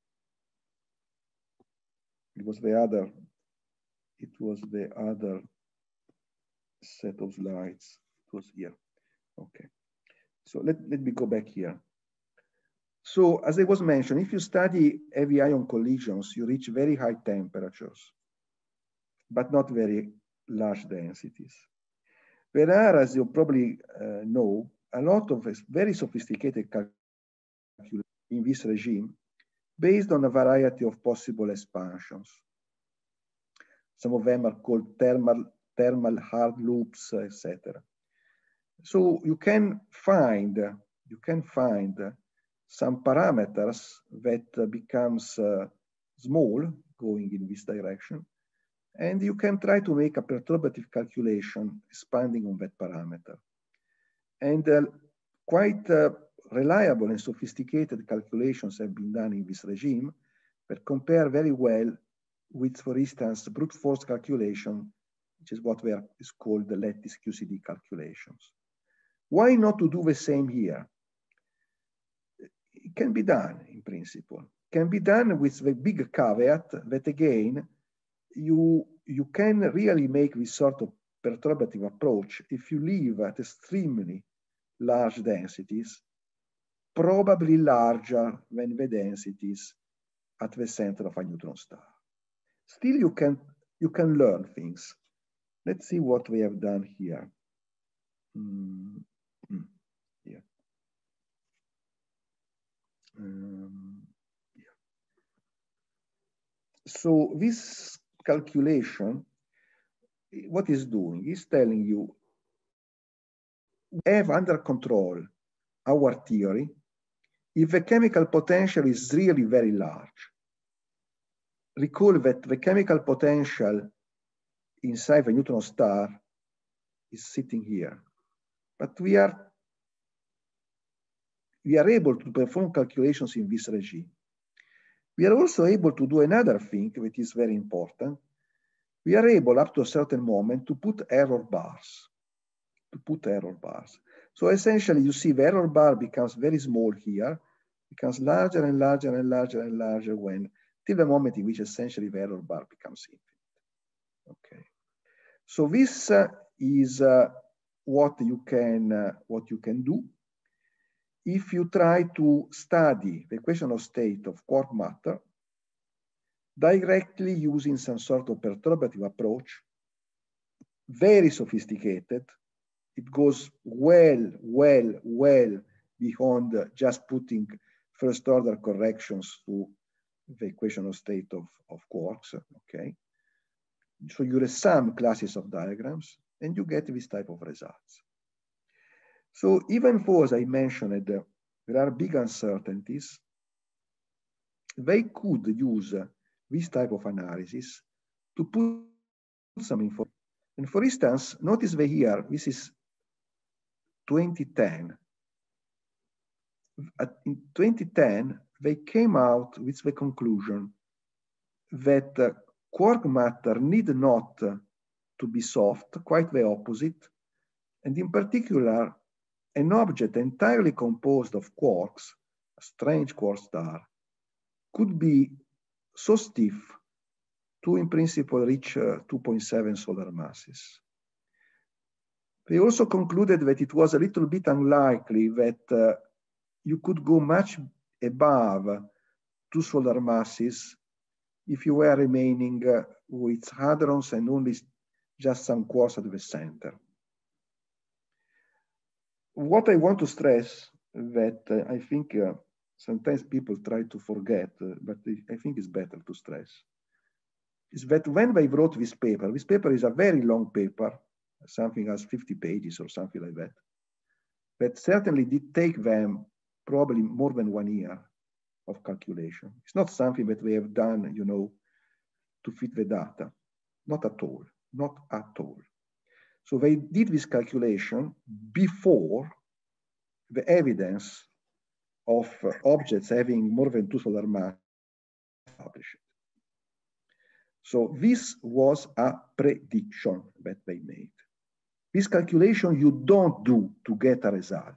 It was the other, it was the other set of slides. It was here. Okay. So let, let me go back here. So as I was mentioned, if you study heavy ion collisions, you reach very high temperatures, but not very large densities. There are, as you probably uh, know, a lot of very sophisticated in this regime based on a variety of possible expansions. Some of them are called thermal, thermal hard loops, etc. So you can find, you can find some parameters that becomes uh, small going in this direction. And you can try to make a perturbative calculation expanding on that parameter. And uh, quite uh, reliable and sophisticated calculations have been done in this regime that compare very well with, for instance, brute force calculation, which is what is called the lattice QCD calculations. Why not to do the same here? It can be done in principle. It can be done with the big caveat that again, you, you can really make this sort of perturbative approach if you live at extremely large densities probably larger than the densities at the center of a neutron star. Still, you can, you can learn things. Let's see what we have done here. Mm-hmm. Mm yeah. Um, yeah. So this calculation, what is doing is telling you we have under control our theory if the chemical potential is really very large, recall that the chemical potential inside the neutron star is sitting here. But we are, we are able to perform calculations in this regime. We are also able to do another thing that is very important. We are able up to a certain moment to put error bars, to put error bars. So essentially you see the error bar becomes very small here becomes larger and larger and larger and larger when, till the moment in which essentially the error bar becomes infinite. Okay. So this uh, is uh, what you can uh, what you can do if you try to study the question of state of quark matter directly using some sort of perturbative approach, very sophisticated. It goes well, well, well beyond just putting first order corrections to the equation of state of, of quarks, okay? So you resum classes of diagrams and you get this type of results. So even though, as I mentioned, uh, there are big uncertainties, they could use uh, this type of analysis to put some info. And for instance, notice the year, this is 2010 in 2010, they came out with the conclusion that uh, quark matter need not uh, to be soft, quite the opposite. And in particular, an object entirely composed of quarks, a strange quark star, could be so stiff to, in principle, reach uh, 2.7 solar masses. They also concluded that it was a little bit unlikely that uh, you could go much above two solar masses if you were remaining uh, with hadrons and only just some quarks at the center. What I want to stress that uh, I think uh, sometimes people try to forget, uh, but I think it's better to stress, is that when they wrote this paper, this paper is a very long paper, something as 50 pages or something like that, that certainly did take them probably more than one year of calculation. It's not something that we have done, you know, to fit the data. Not at all, not at all. So they did this calculation before the evidence of objects having more than two solar mass published. So this was a prediction that they made. This calculation you don't do to get a result.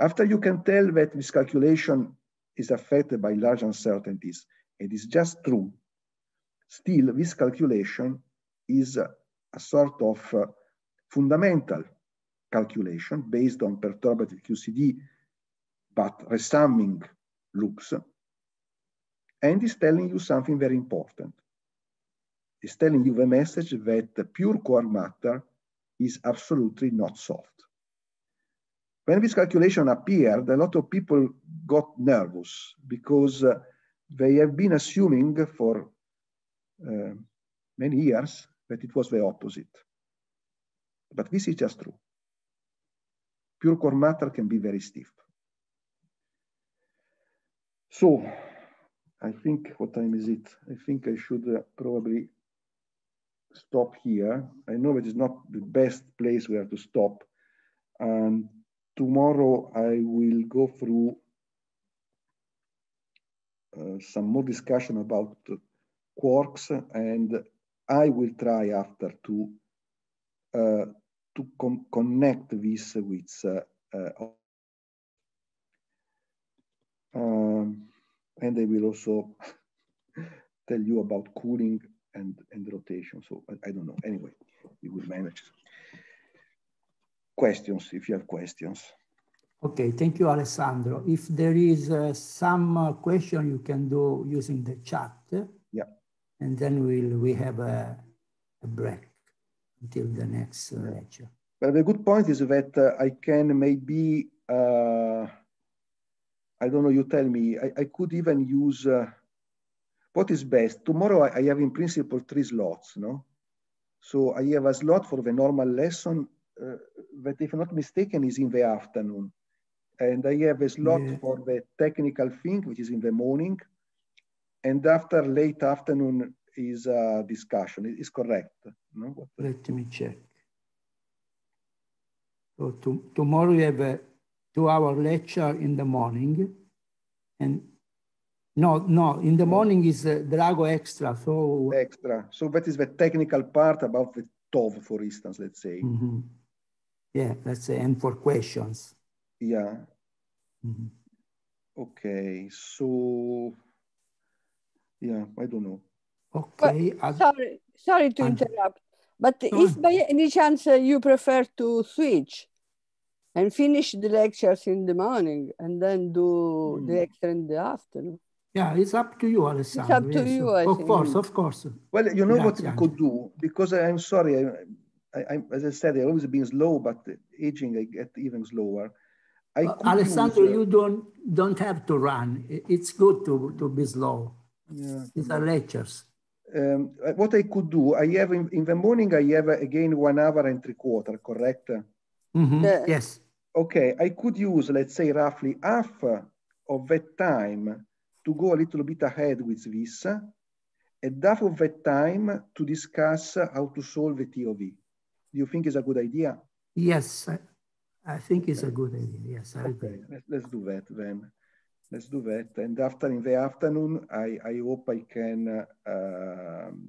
After you can tell that this calculation is affected by large uncertainties, it is just true, still this calculation is a, a sort of uh, fundamental calculation based on perturbative QCD, but resumming loops, and is telling you something very important. It's telling you the message that the pure quark matter is absolutely not soft. When this calculation appeared, a lot of people got nervous because uh, they have been assuming for uh, many years that it was the opposite. But this is just true. Pure core matter can be very stiff. So I think, what time is it? I think I should uh, probably stop here. I know it is not the best place where to stop. And Tomorrow I will go through uh, some more discussion about quarks and I will try after to uh, to connect this with uh, uh, um, and I will also [laughs] tell you about cooling and, and rotation. So I, I don't know. Anyway, we will manage questions if you have questions. Okay, thank you, Alessandro. If there is uh, some uh, question you can do using the chat. Yeah. And then we'll, we have a, a break until the next uh, lecture. But the good point is that uh, I can maybe, uh, I don't know, you tell me, I, I could even use, uh, what is best? Tomorrow I, I have in principle three slots, no? So I have a slot for the normal lesson uh, that, if not mistaken, is in the afternoon. And I have a slot yeah. for the technical thing, which is in the morning. And after late afternoon is a discussion. It is correct. No? Let me check. So to, tomorrow we have a two-hour lecture in the morning. And no, no, in the morning is uh, Drago Extra. So Extra. So that is the technical part about the TOV, for instance, let's say. Mm -hmm yeah, let's say, and for questions. Yeah. Mm -hmm. Okay, so yeah, I don't know. Okay. sorry, sorry to interrupt, but no. if by any chance uh, you prefer to switch and finish the lectures in the morning and then do mm. the lecture in the afternoon. Yeah, it's up to you, Alessandro. It's up to yes. you. I of think. course, of course. Well, you know Grazie. what we could do because I'm sorry. I, I, I, as I said, I always been slow, but aging, I get even slower. I uh, Alessandro, use, you don't don't have to run. It's good to, to be slow. Yeah. These are lectures. Um, uh, what I could do, I have in, in, the morning, I have uh, again one hour and three quarter, correct? Mm -hmm. yeah. Yes. Okay, I could use, let's say, roughly half uh, of that time to go a little bit ahead with this, and half of that time to discuss how to solve the TOV. Do you think is a good idea? Yes, I, I think it's a good idea. Yes, I okay. agree. Let's, let's do that then. Let's do that. And after in the afternoon, I, I hope I can uh, um,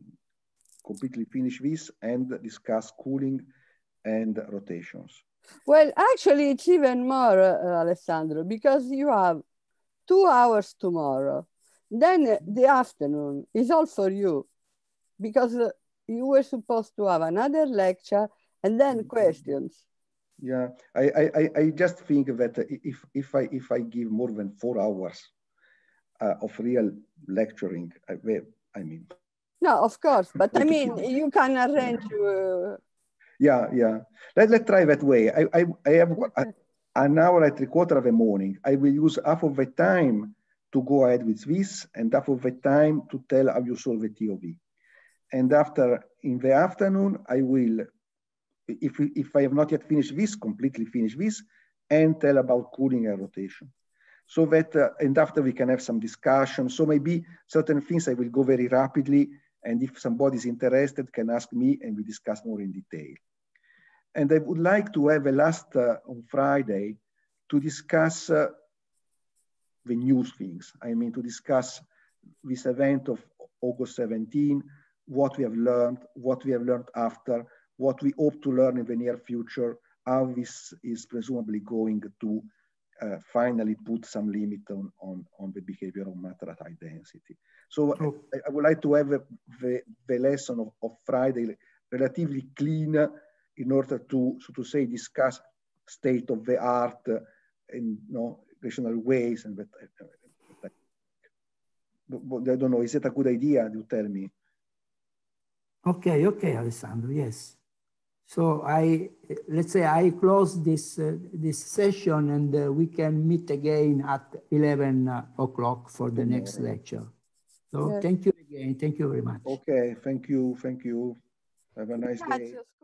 completely finish this and discuss cooling and rotations. Well, actually, it's even more, uh, Alessandro, because you have two hours tomorrow. Then uh, the afternoon is all for you because uh, you were supposed to have another lecture and then mm-hmm. questions. Yeah, I, I, I just think that if, if, I, if I give more than four hours uh, of real lecturing, I, uh, I mean. No, of course, but I mean, you can arrange. Uh... Yeah, yeah. Let, let's try that way. I, I, I have an hour at three quarter of the morning. I will use half of the time to go ahead with this and half of the time to tell how you solve the TOV and after in the afternoon, I will, if, if I have not yet finished this, completely finish this, and tell about cooling and rotation. So that, uh, and after we can have some discussion. So maybe certain things I will go very rapidly, and if somebody is interested, can ask me and we discuss more in detail. And I would like to have a last uh, on Friday to discuss uh, the news things. I mean, to discuss this event of August 17, what we have learned, what we have learned after, what we hope to learn in the near future, how this is presumably going to uh, finally put some limit on, on, on the behavior of matter at high density. So oh. I, I, would like to have the, the lesson of, of Friday relatively clean in order to, so to say, discuss state of the art uh, in you know, rational ways and that, uh, that I don't know, is it a good idea? You tell me. Okay, okay, Alessandro, yes. So I, let's say I close this, uh, this session and uh, we can meet again at 11 uh, o'clock for the next lecture. So yes. thank you again. Thank you very much. Okay, thank you. Thank you. Have a nice day.